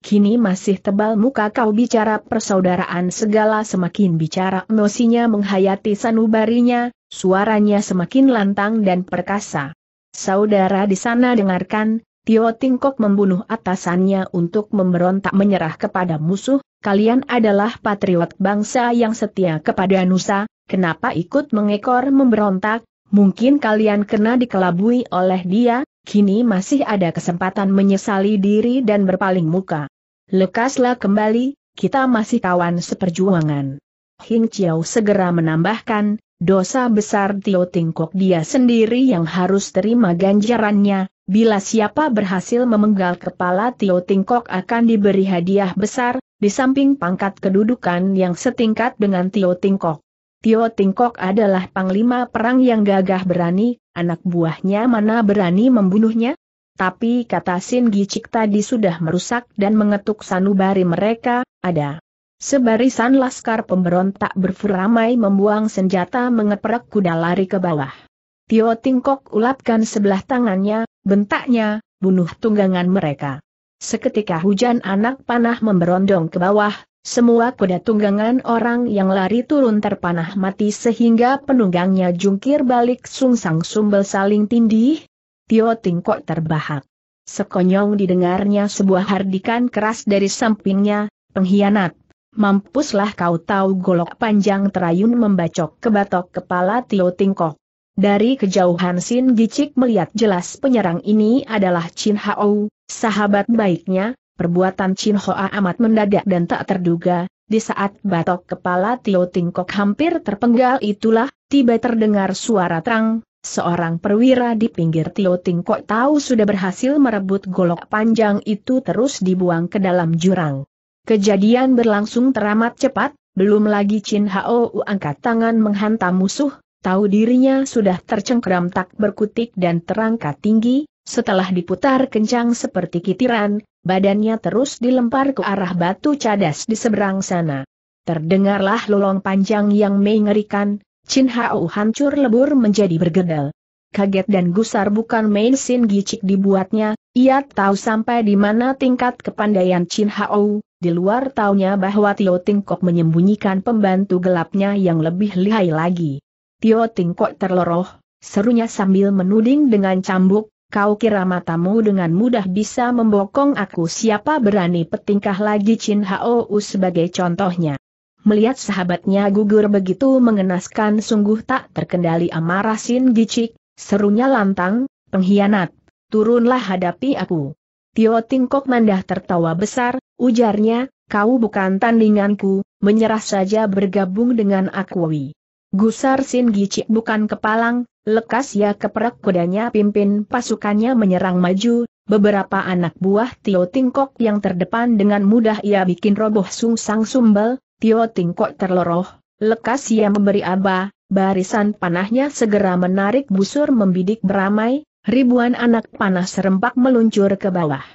Kini masih tebal muka kau bicara persaudaraan segala semakin bicara emosinya menghayati sanubarinya, suaranya semakin lantang dan perkasa. Saudara di sana dengarkan, Tio Tingkok membunuh atasannya untuk memberontak menyerah kepada musuh, kalian adalah patriot bangsa yang setia kepada Nusa, kenapa ikut mengekor memberontak, mungkin kalian kena dikelabui oleh dia, kini masih ada kesempatan menyesali diri dan berpaling muka. Lekaslah kembali, kita masih kawan seperjuangan. Hing Chiao segera menambahkan, dosa besar Tio Tingkok dia sendiri yang harus terima ganjarannya, Bila siapa berhasil memenggal kepala Tio Tingkok akan diberi hadiah besar, di samping pangkat kedudukan yang setingkat dengan Tio Tingkok. Tio Tingkok adalah panglima perang yang gagah berani, anak buahnya mana berani membunuhnya? Tapi kata Sin Gicik tadi sudah merusak dan mengetuk sanubari mereka, ada. Sebarisan laskar pemberontak berfuramai membuang senjata mengeprek kuda lari ke bawah. Tio Tingkok ulapkan sebelah tangannya, bentaknya, bunuh tunggangan mereka. Seketika hujan anak panah memberondong ke bawah, semua kuda tunggangan orang yang lari turun terpanah mati sehingga penunggangnya jungkir balik sungsang sumbel saling tindih. Tio Tingkok terbahak. Sekonyong didengarnya sebuah hardikan keras dari sampingnya, pengkhianat. Mampuslah kau tahu golok panjang terayun membacok ke batok kepala Tio Tingkok. Dari kejauhan Sin Gicik melihat jelas penyerang ini adalah Chin Hao, sahabat baiknya, perbuatan Chin Hoa amat mendadak dan tak terduga, di saat batok kepala Tio Tingkok hampir terpenggal itulah, tiba terdengar suara terang, seorang perwira di pinggir Tio Tingkok tahu sudah berhasil merebut golok panjang itu terus dibuang ke dalam jurang. Kejadian berlangsung teramat cepat, belum lagi Chin Hao angkat tangan menghantam musuh, tahu dirinya sudah tercengkeram tak berkutik dan terangkat tinggi, setelah diputar kencang seperti kitiran, badannya terus dilempar ke arah batu cadas di seberang sana. Terdengarlah lolong panjang yang mengerikan, Chin Hao hancur lebur menjadi bergedel. Kaget dan gusar bukan main sin gicik dibuatnya, ia tahu sampai di mana tingkat kepandaian Chin Hao, di luar taunya bahwa Tio Tingkok menyembunyikan pembantu gelapnya yang lebih lihai lagi. Tio Tingkok terloroh, serunya sambil menuding dengan cambuk, kau kira matamu dengan mudah bisa membokong aku siapa berani petingkah lagi Chin Hao sebagai contohnya. Melihat sahabatnya gugur begitu mengenaskan sungguh tak terkendali amarah Sin Gicik, serunya lantang, pengkhianat, turunlah hadapi aku. Tio Tingkok mandah tertawa besar, ujarnya, kau bukan tandinganku, menyerah saja bergabung dengan aku. Gusar Sin Gici bukan kepalang, lekas ia ya keperak kudanya pimpin pasukannya menyerang maju, beberapa anak buah Tio Tingkok yang terdepan dengan mudah ia bikin roboh Sung Sang Sumbel, Tio Tingkok terloroh, lekas ia memberi aba, barisan panahnya segera menarik busur membidik beramai, ribuan anak panah serempak meluncur ke bawah.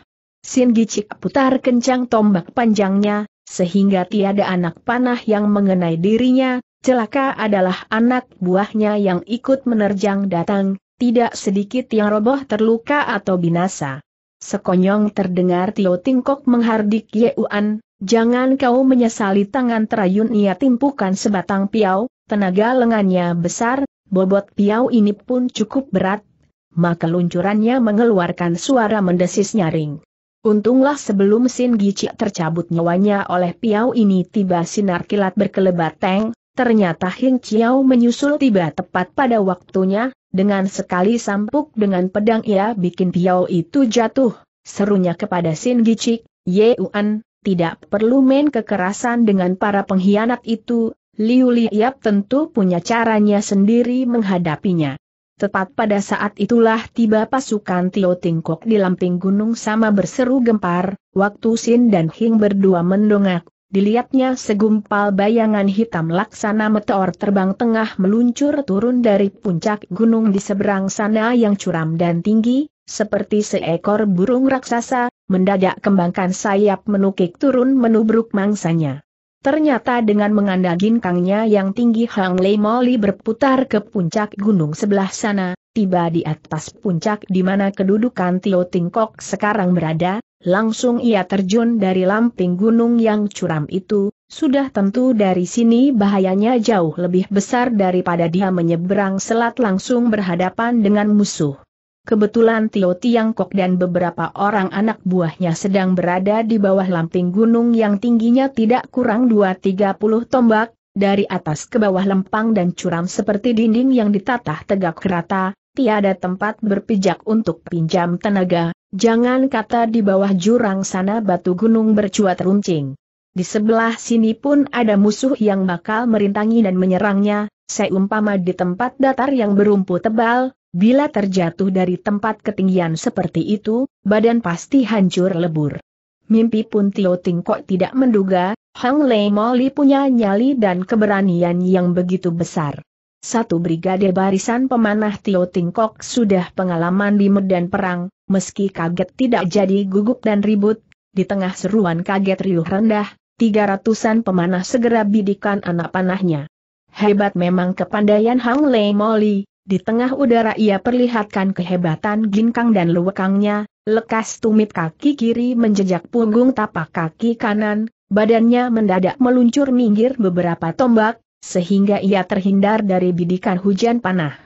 Sin Gicik putar kencang tombak panjangnya, sehingga tiada anak panah yang mengenai dirinya, Celaka adalah anak buahnya yang ikut menerjang datang, tidak sedikit yang roboh terluka atau binasa. Sekonyong terdengar Tio Tingkok menghardik Yeuan, jangan kau menyesali tangan terayun ia timpukan sebatang piau, tenaga lengannya besar, bobot piau ini pun cukup berat, maka luncurannya mengeluarkan suara mendesis nyaring. Untunglah sebelum Sin Gici tercabut nyawanya oleh piau ini tiba sinar kilat berkelebat teng, Ternyata Hing Chiao menyusul tiba tepat pada waktunya, dengan sekali sampuk dengan pedang ia bikin Piao itu jatuh, serunya kepada Sin Gicik, Ye Uan, tidak perlu main kekerasan dengan para pengkhianat itu, Liu Liap tentu punya caranya sendiri menghadapinya. Tepat pada saat itulah tiba pasukan Tio Tingkok di lamping gunung sama berseru gempar, waktu Sin dan Hing berdua mendongak dilihatnya segumpal bayangan hitam laksana meteor terbang tengah meluncur turun dari puncak gunung di seberang sana yang curam dan tinggi, seperti seekor burung raksasa, mendadak kembangkan sayap menukik turun menubruk mangsanya. Ternyata dengan mengandalkan kangnya yang tinggi Hang Lei Moli berputar ke puncak gunung sebelah sana, tiba di atas puncak di mana kedudukan Tio Tingkok sekarang berada, langsung ia terjun dari lamping gunung yang curam itu, sudah tentu dari sini bahayanya jauh lebih besar daripada dia menyeberang selat langsung berhadapan dengan musuh. Kebetulan Tio Tiangkok dan beberapa orang anak buahnya sedang berada di bawah lamping gunung yang tingginya tidak kurang 2-30 tombak, dari atas ke bawah lempang dan curam seperti dinding yang ditatah tegak rata, tiada tempat berpijak untuk pinjam tenaga, jangan kata di bawah jurang sana batu gunung bercuat runcing. Di sebelah sini pun ada musuh yang bakal merintangi dan menyerangnya, seumpama di tempat datar yang berumpu tebal, bila terjatuh dari tempat ketinggian seperti itu, badan pasti hancur lebur. Mimpi pun Tio Tingkok tidak menduga, Hang Lei Moli punya nyali dan keberanian yang begitu besar. Satu brigade barisan pemanah Tio Tingkok sudah pengalaman di medan perang, meski kaget tidak jadi gugup dan ribut, di tengah seruan kaget riuh rendah, tiga ratusan pemanah segera bidikan anak panahnya. Hebat memang kepandaian Hang Lei Moli, di tengah udara ia perlihatkan kehebatan ginkang dan luwekangnya, lekas tumit kaki kiri menjejak punggung tapak kaki kanan, badannya mendadak meluncur minggir beberapa tombak, sehingga ia terhindar dari bidikan hujan panah.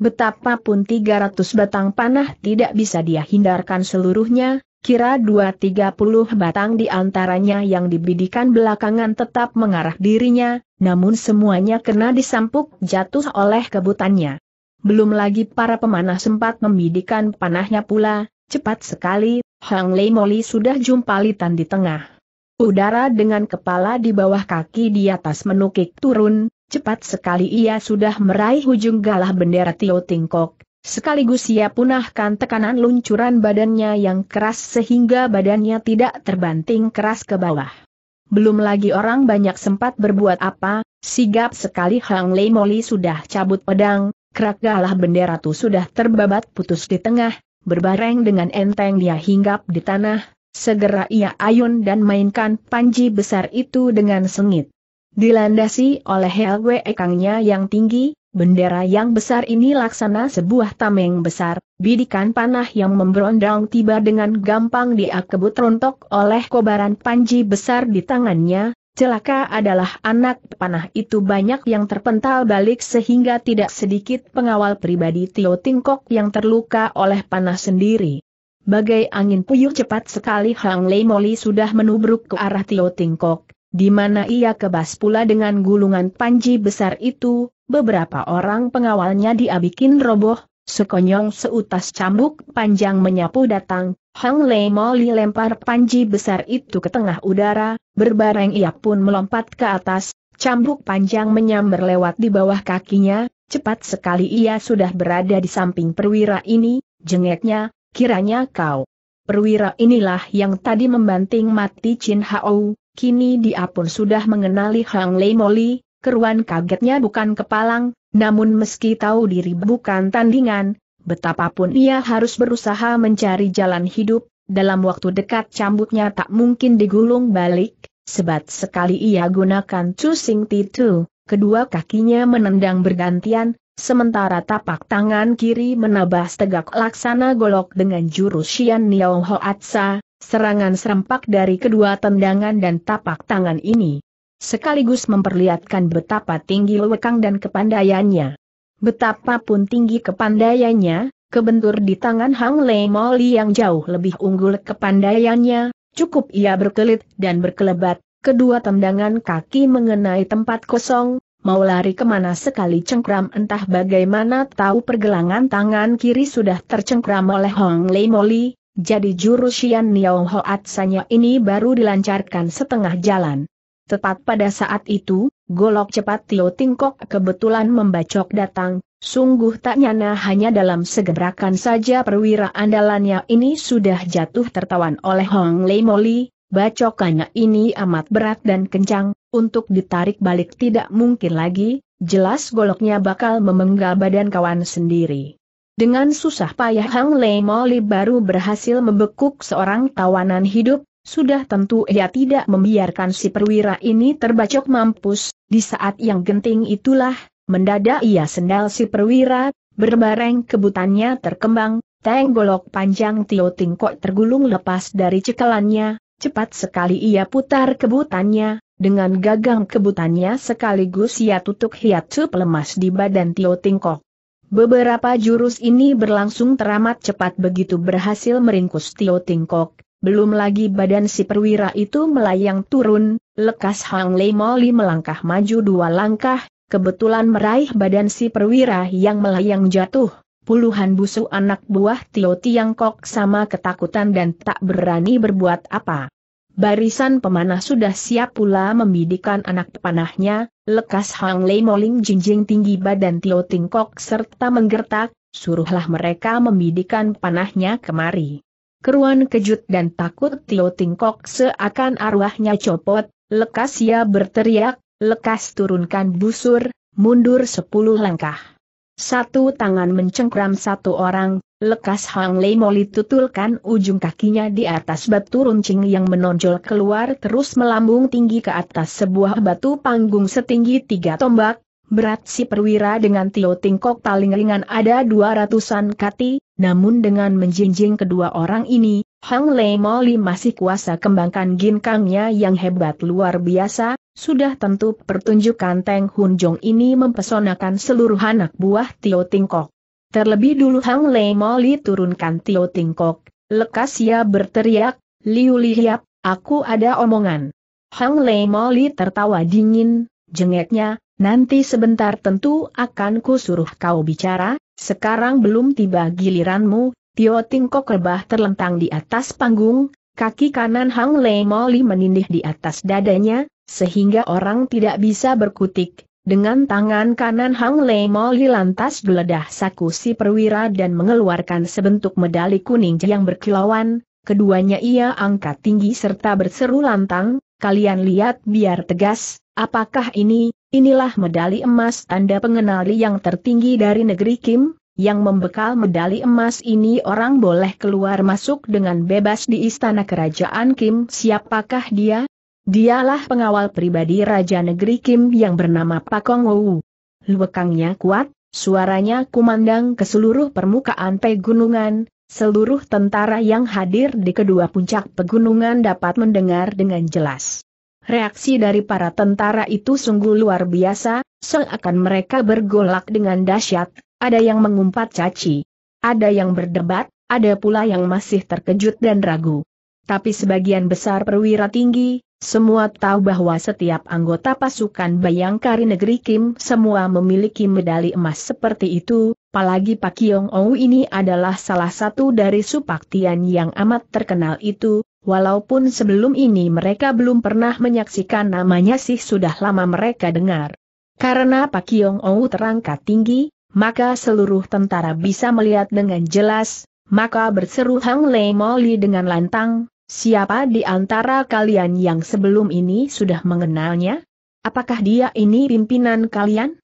Betapapun 300 batang panah tidak bisa dia hindarkan seluruhnya, kira 2-30 batang di antaranya yang dibidikan belakangan tetap mengarah dirinya, namun semuanya kena disampuk jatuh oleh kebutannya. Belum lagi para pemanah sempat membidikan panahnya pula, cepat sekali, Hang Lei Moli sudah litan di tengah. Udara dengan kepala di bawah kaki di atas menukik turun, cepat sekali ia sudah meraih ujung galah bendera Tio Tingkok, sekaligus ia punahkan tekanan luncuran badannya yang keras sehingga badannya tidak terbanting keras ke bawah. Belum lagi orang banyak sempat berbuat apa, sigap sekali Hang Lei Moli sudah cabut pedang, kerak galah bendera itu sudah terbabat putus di tengah, berbareng dengan enteng dia hinggap di tanah, Segera ia ayun dan mainkan panji besar itu dengan sengit. Dilandasi oleh helwe ekangnya yang tinggi, Bendera yang besar ini laksana sebuah tameng besar, bidikan panah yang memberondong tiba dengan gampang diakebut rontok oleh kobaran panji besar di tangannya, celaka adalah anak panah itu banyak yang terpental balik sehingga tidak sedikit pengawal pribadi Tio Tingkok yang terluka oleh panah sendiri. Bagai angin puyuh cepat sekali Hang Lei Moli sudah menubruk ke arah Tio Tingkok, di mana ia kebas pula dengan gulungan panji besar itu, beberapa orang pengawalnya diabikin roboh, sekonyong seutas cambuk panjang menyapu datang, Hang Lei Moli lempar panji besar itu ke tengah udara, berbareng ia pun melompat ke atas, cambuk panjang menyambar lewat di bawah kakinya, Cepat sekali ia sudah berada di samping perwira ini, jengeknya, Kiranya kau. Perwira inilah yang tadi membanting mati Chin Hao, kini dia pun sudah mengenali Hang Lei Moli, keruan kagetnya bukan kepalang, namun meski tahu diri bukan tandingan, betapapun ia harus berusaha mencari jalan hidup, dalam waktu dekat cambuknya tak mungkin digulung balik, sebat sekali ia gunakan cusing Tu, kedua kakinya menendang bergantian, Sementara tapak tangan kiri menabas tegak laksana golok dengan jurus Xian Niao Hoatsa, serangan serempak dari kedua tendangan dan tapak tangan ini. Sekaligus memperlihatkan betapa tinggi lekang dan kepandaiannya. Betapapun tinggi kepandaiannya, kebentur di tangan Hang Lei Moli yang jauh lebih unggul kepandaiannya, cukup ia berkelit dan berkelebat, kedua tendangan kaki mengenai tempat kosong, Mau lari kemana sekali cengkram entah bagaimana tahu pergelangan tangan kiri sudah tercengkram oleh Hong Lei Moli, jadi jurusian Xian Niao Hoat Sanya ini baru dilancarkan setengah jalan. Tepat pada saat itu, golok cepat Tio Tingkok kebetulan membacok datang, sungguh tak nyana hanya dalam segebrakan saja perwira andalannya ini sudah jatuh tertawan oleh Hong Lei Moli, bacokannya ini amat berat dan kencang, untuk ditarik balik tidak mungkin lagi, jelas goloknya bakal memenggal badan kawan sendiri. Dengan susah payah Hang Lei Moli baru berhasil membekuk seorang tawanan hidup, sudah tentu ia tidak membiarkan si perwira ini terbacok mampus, di saat yang genting itulah, mendadak ia sendal si perwira, berbareng kebutannya terkembang, tenggolok golok panjang Tio Tingkok tergulung lepas dari cekalannya, Cepat sekali ia putar kebutannya, dengan gagang kebutannya sekaligus ia tutup hiatsup lemas di badan Tio Tingkok. Beberapa jurus ini berlangsung teramat cepat begitu berhasil meringkus Tio Tingkok, belum lagi badan si perwira itu melayang turun, lekas Hang Lei Moli melangkah maju dua langkah, kebetulan meraih badan si perwira yang melayang jatuh puluhan busu anak buah Tio Tiangkok sama ketakutan dan tak berani berbuat apa. Barisan pemanah sudah siap pula membidikan anak panahnya, lekas Hang Lei Moling jinjing tinggi badan Tio Tingkok serta menggertak, suruhlah mereka membidikan panahnya kemari. Keruan kejut dan takut Tio Tingkok seakan arwahnya copot, lekas ia berteriak, lekas turunkan busur, mundur sepuluh langkah. Satu tangan mencengkram satu orang, lekas Hang Lei Moli tutulkan ujung kakinya di atas batu runcing yang menonjol keluar terus melambung tinggi ke atas sebuah batu panggung setinggi tiga tombak, Berat si perwira dengan Tio Tingkok paling ringan ada dua ratusan kati, namun dengan menjinjing kedua orang ini, Hang Lei Moli masih kuasa kembangkan ginkangnya yang hebat luar biasa, sudah tentu pertunjukan Teng Hun Jong ini mempesonakan seluruh anak buah Tio Tingkok. Terlebih dulu Hang Lei Moli turunkan Tio Tingkok, lekas ia berteriak, Liu Lihiap, aku ada omongan. Hang Lei Moli tertawa dingin, jengeknya, nanti sebentar tentu akan kusuruh kau bicara, sekarang belum tiba giliranmu, Tio Tingko rebah terlentang di atas panggung, kaki kanan Hang Lei Moli menindih di atas dadanya, sehingga orang tidak bisa berkutik. Dengan tangan kanan Hang Lei Moli lantas geledah saku si perwira dan mengeluarkan sebentuk medali kuning yang berkilauan, keduanya ia angkat tinggi serta berseru lantang, kalian lihat biar tegas, apakah ini, inilah medali emas tanda pengenali yang tertinggi dari negeri Kim, yang membekal medali emas ini orang boleh keluar masuk dengan bebas di istana kerajaan Kim. Siapakah dia? Dialah pengawal pribadi Raja Negeri Kim yang bernama Pakong Wu. Luekangnya kuat, suaranya kumandang ke seluruh permukaan pegunungan, seluruh tentara yang hadir di kedua puncak pegunungan dapat mendengar dengan jelas. Reaksi dari para tentara itu sungguh luar biasa, seakan mereka bergolak dengan dahsyat, ada yang mengumpat caci. Ada yang berdebat, ada pula yang masih terkejut dan ragu. Tapi sebagian besar perwira tinggi, semua tahu bahwa setiap anggota pasukan Bayangkari Negeri Kim semua memiliki medali emas seperti itu, apalagi Pak Yong Ou ini adalah salah satu dari supaktian yang amat terkenal itu, walaupun sebelum ini mereka belum pernah menyaksikan namanya sih sudah lama mereka dengar. Karena Pak Yong Ou terangkat tinggi, maka seluruh tentara bisa melihat dengan jelas, maka berseru Hang Lei Moli dengan lantang, siapa di antara kalian yang sebelum ini sudah mengenalnya? Apakah dia ini pimpinan kalian?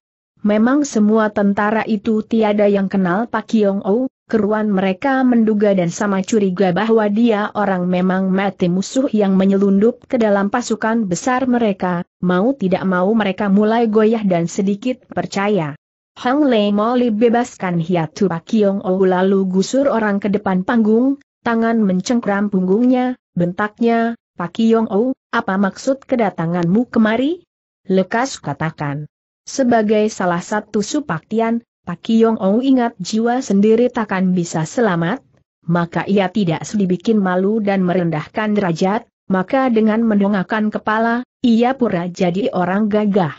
Memang semua tentara itu tiada yang kenal Pak Yong Ou, keruan mereka menduga dan sama curiga bahwa dia orang memang mati musuh yang menyelundup ke dalam pasukan besar mereka, mau tidak mau mereka mulai goyah dan sedikit percaya. Hang Lei Moli bebaskan Hiatu Yong Ou lalu gusur orang ke depan panggung, tangan mencengkram punggungnya, bentaknya, Pak Yong Ou, apa maksud kedatanganmu kemari? Lekas katakan. Sebagai salah satu supaktian, Yong Ou ingat jiwa sendiri takkan bisa selamat, maka ia tidak sedih bikin malu dan merendahkan derajat, maka dengan mendongakkan kepala, ia pura jadi orang gagah.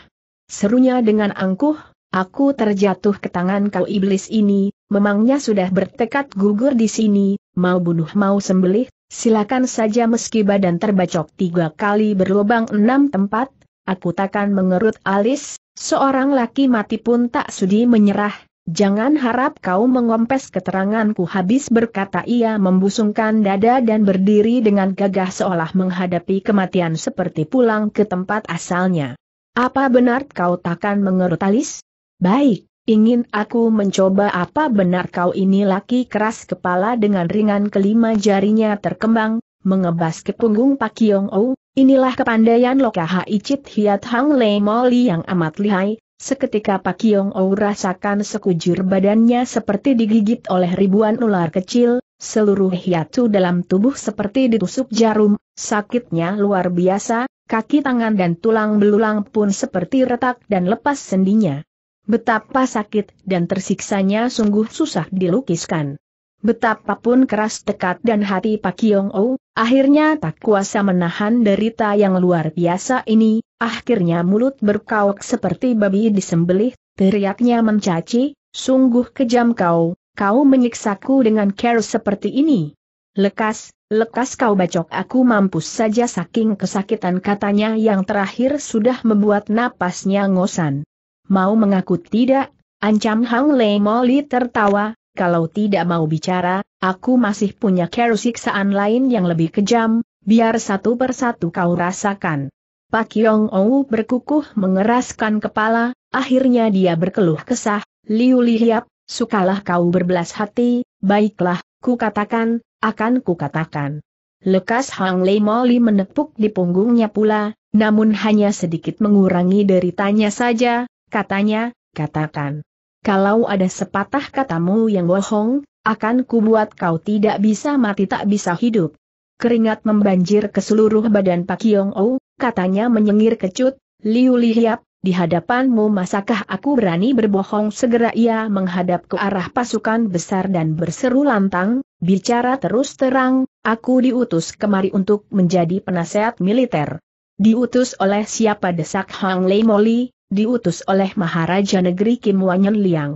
Serunya dengan angkuh, Aku terjatuh ke tangan kau iblis ini, memangnya sudah bertekad gugur di sini, mau bunuh mau sembelih, silakan saja meski badan terbacok tiga kali berlubang enam tempat, aku takkan mengerut alis, seorang laki mati pun tak sudi menyerah, Jangan harap kau mengompes keteranganku habis berkata ia membusungkan dada dan berdiri dengan gagah seolah menghadapi kematian seperti pulang ke tempat asalnya. Apa benar kau takkan mengerut alis? Baik, ingin aku mencoba apa benar kau ini laki keras kepala dengan ringan kelima jarinya terkembang, mengebas ke punggung Pak Yong Ou, inilah kepandaian Lokaha Icit Hiat Hang Le Moli yang amat lihai, seketika Pak Yong Ou rasakan sekujur badannya seperti digigit oleh ribuan ular kecil, seluruh hiatu dalam tubuh seperti ditusuk jarum, sakitnya luar biasa, kaki tangan dan tulang belulang pun seperti retak dan lepas sendinya. Betapa sakit dan tersiksanya sungguh susah dilukiskan. Betapapun keras tekad dan hati Pak Yong Ou, akhirnya tak kuasa menahan derita yang luar biasa ini, akhirnya mulut berkauk seperti babi disembelih, teriaknya mencaci, sungguh kejam kau, kau menyiksaku dengan care seperti ini. Lekas, lekas kau bacok aku mampus saja saking kesakitan katanya yang terakhir sudah membuat napasnya ngosan. Mau mengaku tidak? Ancam Hang Lei Moli tertawa, kalau tidak mau bicara, aku masih punya kero siksaan lain yang lebih kejam, biar satu persatu kau rasakan. Pak Yong Ou berkukuh mengeraskan kepala, akhirnya dia berkeluh kesah, Liu Lihiap, sukalah kau berbelas hati, baiklah, ku katakan, akan ku katakan. Lekas Hang Lei Moli menepuk di punggungnya pula, namun hanya sedikit mengurangi deritanya saja, Katanya, katakan. Kalau ada sepatah katamu yang bohong, akan kubuat kau tidak bisa mati tak bisa hidup. Keringat membanjir ke seluruh badan Pak Yong Ou, katanya menyengir kecut, Liu Lihiap, di hadapanmu masakah aku berani berbohong segera ia menghadap ke arah pasukan besar dan berseru lantang, bicara terus terang, aku diutus kemari untuk menjadi penasehat militer. Diutus oleh siapa desak Hang Lei Moli, diutus oleh Maharaja Negeri Kim Wanyan Liang.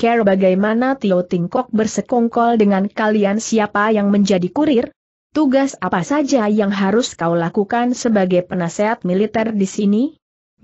Care bagaimana Tio Tingkok bersekongkol dengan kalian siapa yang menjadi kurir? Tugas apa saja yang harus kau lakukan sebagai penasehat militer di sini?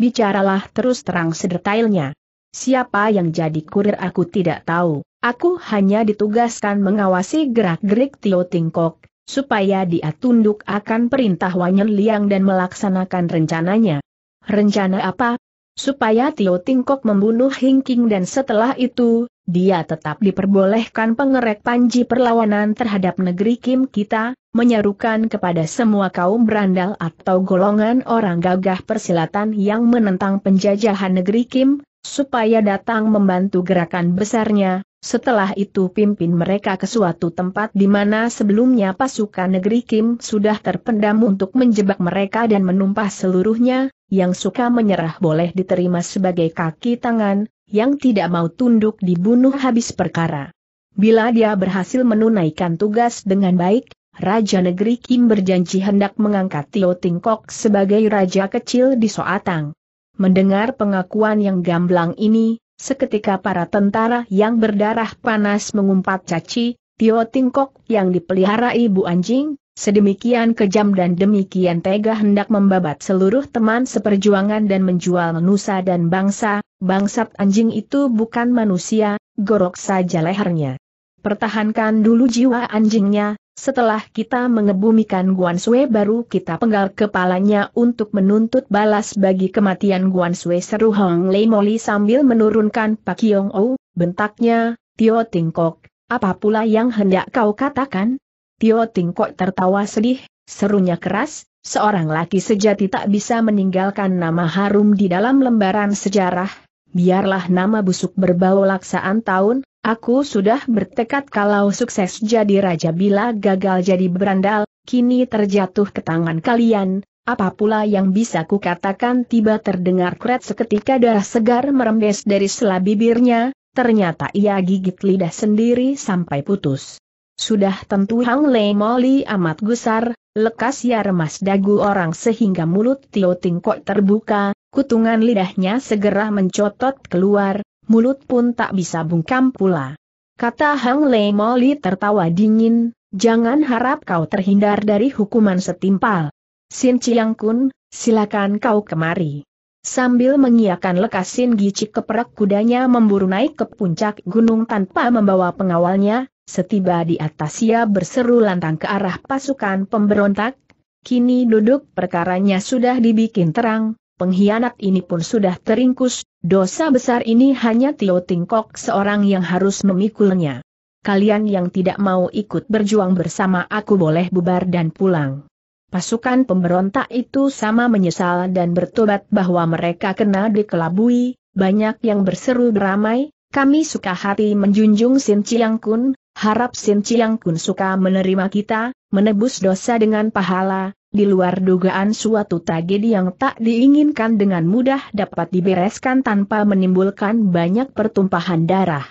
Bicaralah terus terang sedetailnya. Siapa yang jadi kurir aku tidak tahu. Aku hanya ditugaskan mengawasi gerak-gerik Tio Tingkok, supaya dia tunduk akan perintah Wanyan Liang dan melaksanakan rencananya. Rencana apa? supaya Tio Tingkok membunuh Hingking dan setelah itu, dia tetap diperbolehkan pengerek panji perlawanan terhadap negeri Kim kita, menyerukan kepada semua kaum berandal atau golongan orang gagah persilatan yang menentang penjajahan negeri Kim, supaya datang membantu gerakan besarnya, setelah itu pimpin mereka ke suatu tempat di mana sebelumnya pasukan negeri Kim sudah terpendam untuk menjebak mereka dan menumpah seluruhnya, yang suka menyerah boleh diterima sebagai kaki tangan, yang tidak mau tunduk dibunuh habis perkara. Bila dia berhasil menunaikan tugas dengan baik, Raja Negeri Kim berjanji hendak mengangkat Tio Tingkok sebagai raja kecil di Soatang. Mendengar pengakuan yang gamblang ini, Seketika para tentara yang berdarah panas mengumpat caci, Tio Tingkok yang dipelihara ibu anjing, sedemikian kejam dan demikian tega hendak membabat seluruh teman seperjuangan dan menjual nusa dan bangsa, bangsat anjing itu bukan manusia, gorok saja lehernya. Pertahankan dulu jiwa anjingnya, setelah kita mengebumikan Guan Sui baru kita penggal kepalanya untuk menuntut balas bagi kematian Guan Sui seru Hong Lei Moli sambil menurunkan Pak Yong Ou, bentaknya, Tio Tingkok, apa pula yang hendak kau katakan? Tio Tingkok tertawa sedih, serunya keras, seorang laki sejati tak bisa meninggalkan nama harum di dalam lembaran sejarah, biarlah nama busuk berbau laksaan tahun, aku sudah bertekad kalau sukses jadi raja bila gagal jadi berandal, kini terjatuh ke tangan kalian, apa pula yang bisa kukatakan tiba terdengar kret seketika darah segar merembes dari sela bibirnya, ternyata ia gigit lidah sendiri sampai putus. Sudah tentu Hang Lei Moli amat gusar, lekas ia remas dagu orang sehingga mulut Tio Tingkok terbuka, kutungan lidahnya segera mencotot keluar, mulut pun tak bisa bungkam pula. Kata Hang Lei Moli tertawa dingin, jangan harap kau terhindar dari hukuman setimpal. Sin Chiang Kun, silakan kau kemari. Sambil mengiakan lekas Sin Gici keperak kudanya memburu naik ke puncak gunung tanpa membawa pengawalnya, setiba di atas ia berseru lantang ke arah pasukan pemberontak, kini duduk perkaranya sudah dibikin terang, pengkhianat ini pun sudah teringkus, dosa besar ini hanya Tio Tingkok seorang yang harus memikulnya. Kalian yang tidak mau ikut berjuang bersama aku boleh bubar dan pulang. Pasukan pemberontak itu sama menyesal dan bertobat bahwa mereka kena dikelabui, banyak yang berseru beramai, kami suka hati menjunjung Sin Chiang Kun, harap Sin Chiang Kun suka menerima kita, menebus dosa dengan pahala, di luar dugaan suatu tragedi yang tak diinginkan dengan mudah dapat dibereskan tanpa menimbulkan banyak pertumpahan darah.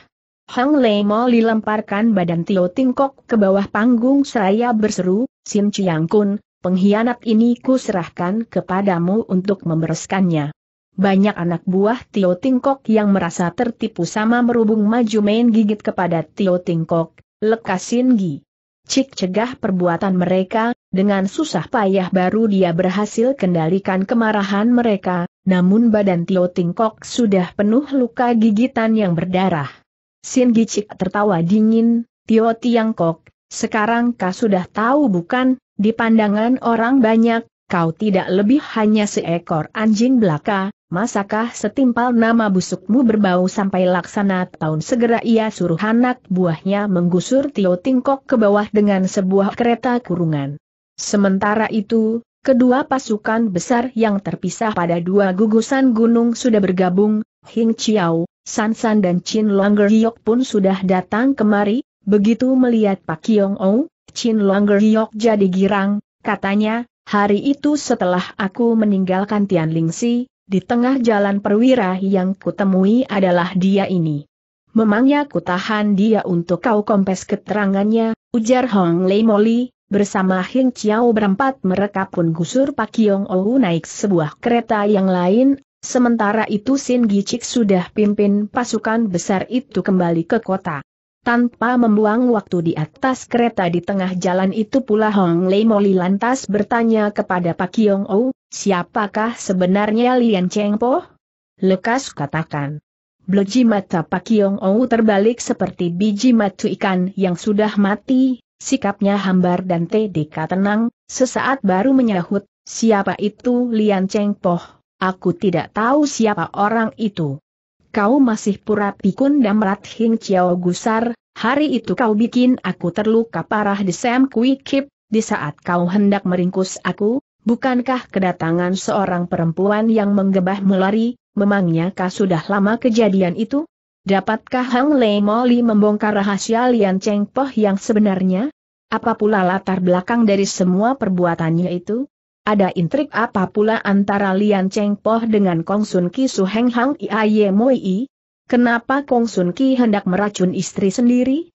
Hang Lei Mo dilemparkan badan Tio Tingkok ke bawah panggung seraya berseru, Sin Chiang Kun, pengkhianat ini ku serahkan kepadamu untuk membereskannya. Banyak anak buah Tio Tingkok yang merasa tertipu sama merubung maju main gigit kepada Tio Tingkok, Lekasin Gi. Cik cegah perbuatan mereka, dengan susah payah baru dia berhasil kendalikan kemarahan mereka, namun badan Tio Tingkok sudah penuh luka gigitan yang berdarah. Sin Gicik tertawa dingin, Tio Tiangkok, sekarang kau sudah tahu bukan, di pandangan orang banyak, kau tidak lebih hanya seekor anjing belaka, Masakah setimpal nama busukmu berbau sampai laksana tahun segera ia suruh anak buahnya menggusur Tio Tingkok ke bawah dengan sebuah kereta kurungan. Sementara itu, kedua pasukan besar yang terpisah pada dua gugusan gunung sudah bergabung, Hing Chiao, San San dan Chin Longer Hyok pun sudah datang kemari, begitu melihat Pak Yong Ou, Chin Longer Hyok jadi girang, katanya, hari itu setelah aku meninggalkan Tian Ling si, di tengah jalan perwira yang kutemui adalah dia ini. Memangnya kutahan dia untuk kau kompes keterangannya, ujar Hong Lei Moli, bersama Hing Chiao berempat mereka pun gusur Pak Yong Ou naik sebuah kereta yang lain, sementara itu Sin Gicik sudah pimpin pasukan besar itu kembali ke kota. Tanpa membuang waktu di atas kereta di tengah jalan itu pula Hong Lei Moli lantas bertanya kepada Pak Yong Ou, Siapakah sebenarnya Lian Cheng Po? Lekas katakan. Bloji mata Pak Yong Ou terbalik seperti biji matu ikan yang sudah mati, sikapnya hambar dan TDK tenang, sesaat baru menyahut, siapa itu Lian Cheng Po? Aku tidak tahu siapa orang itu. Kau masih pura pikun damrat Hing Chiao Gusar, hari itu kau bikin aku terluka parah di Sam Kui Kip, di saat kau hendak meringkus aku, Bukankah kedatangan seorang perempuan yang menggebah melari, memangnya kah sudah lama kejadian itu? Dapatkah Hang Lei Moli membongkar rahasia Lian Cheng Poh yang sebenarnya? Apa pula latar belakang dari semua perbuatannya itu? Ada intrik apa pula antara Lian Cheng Poh dengan Kong Sun Ki Su Heng Hang Ye Moi? Kenapa Kong Sun Ki hendak meracun istri sendiri?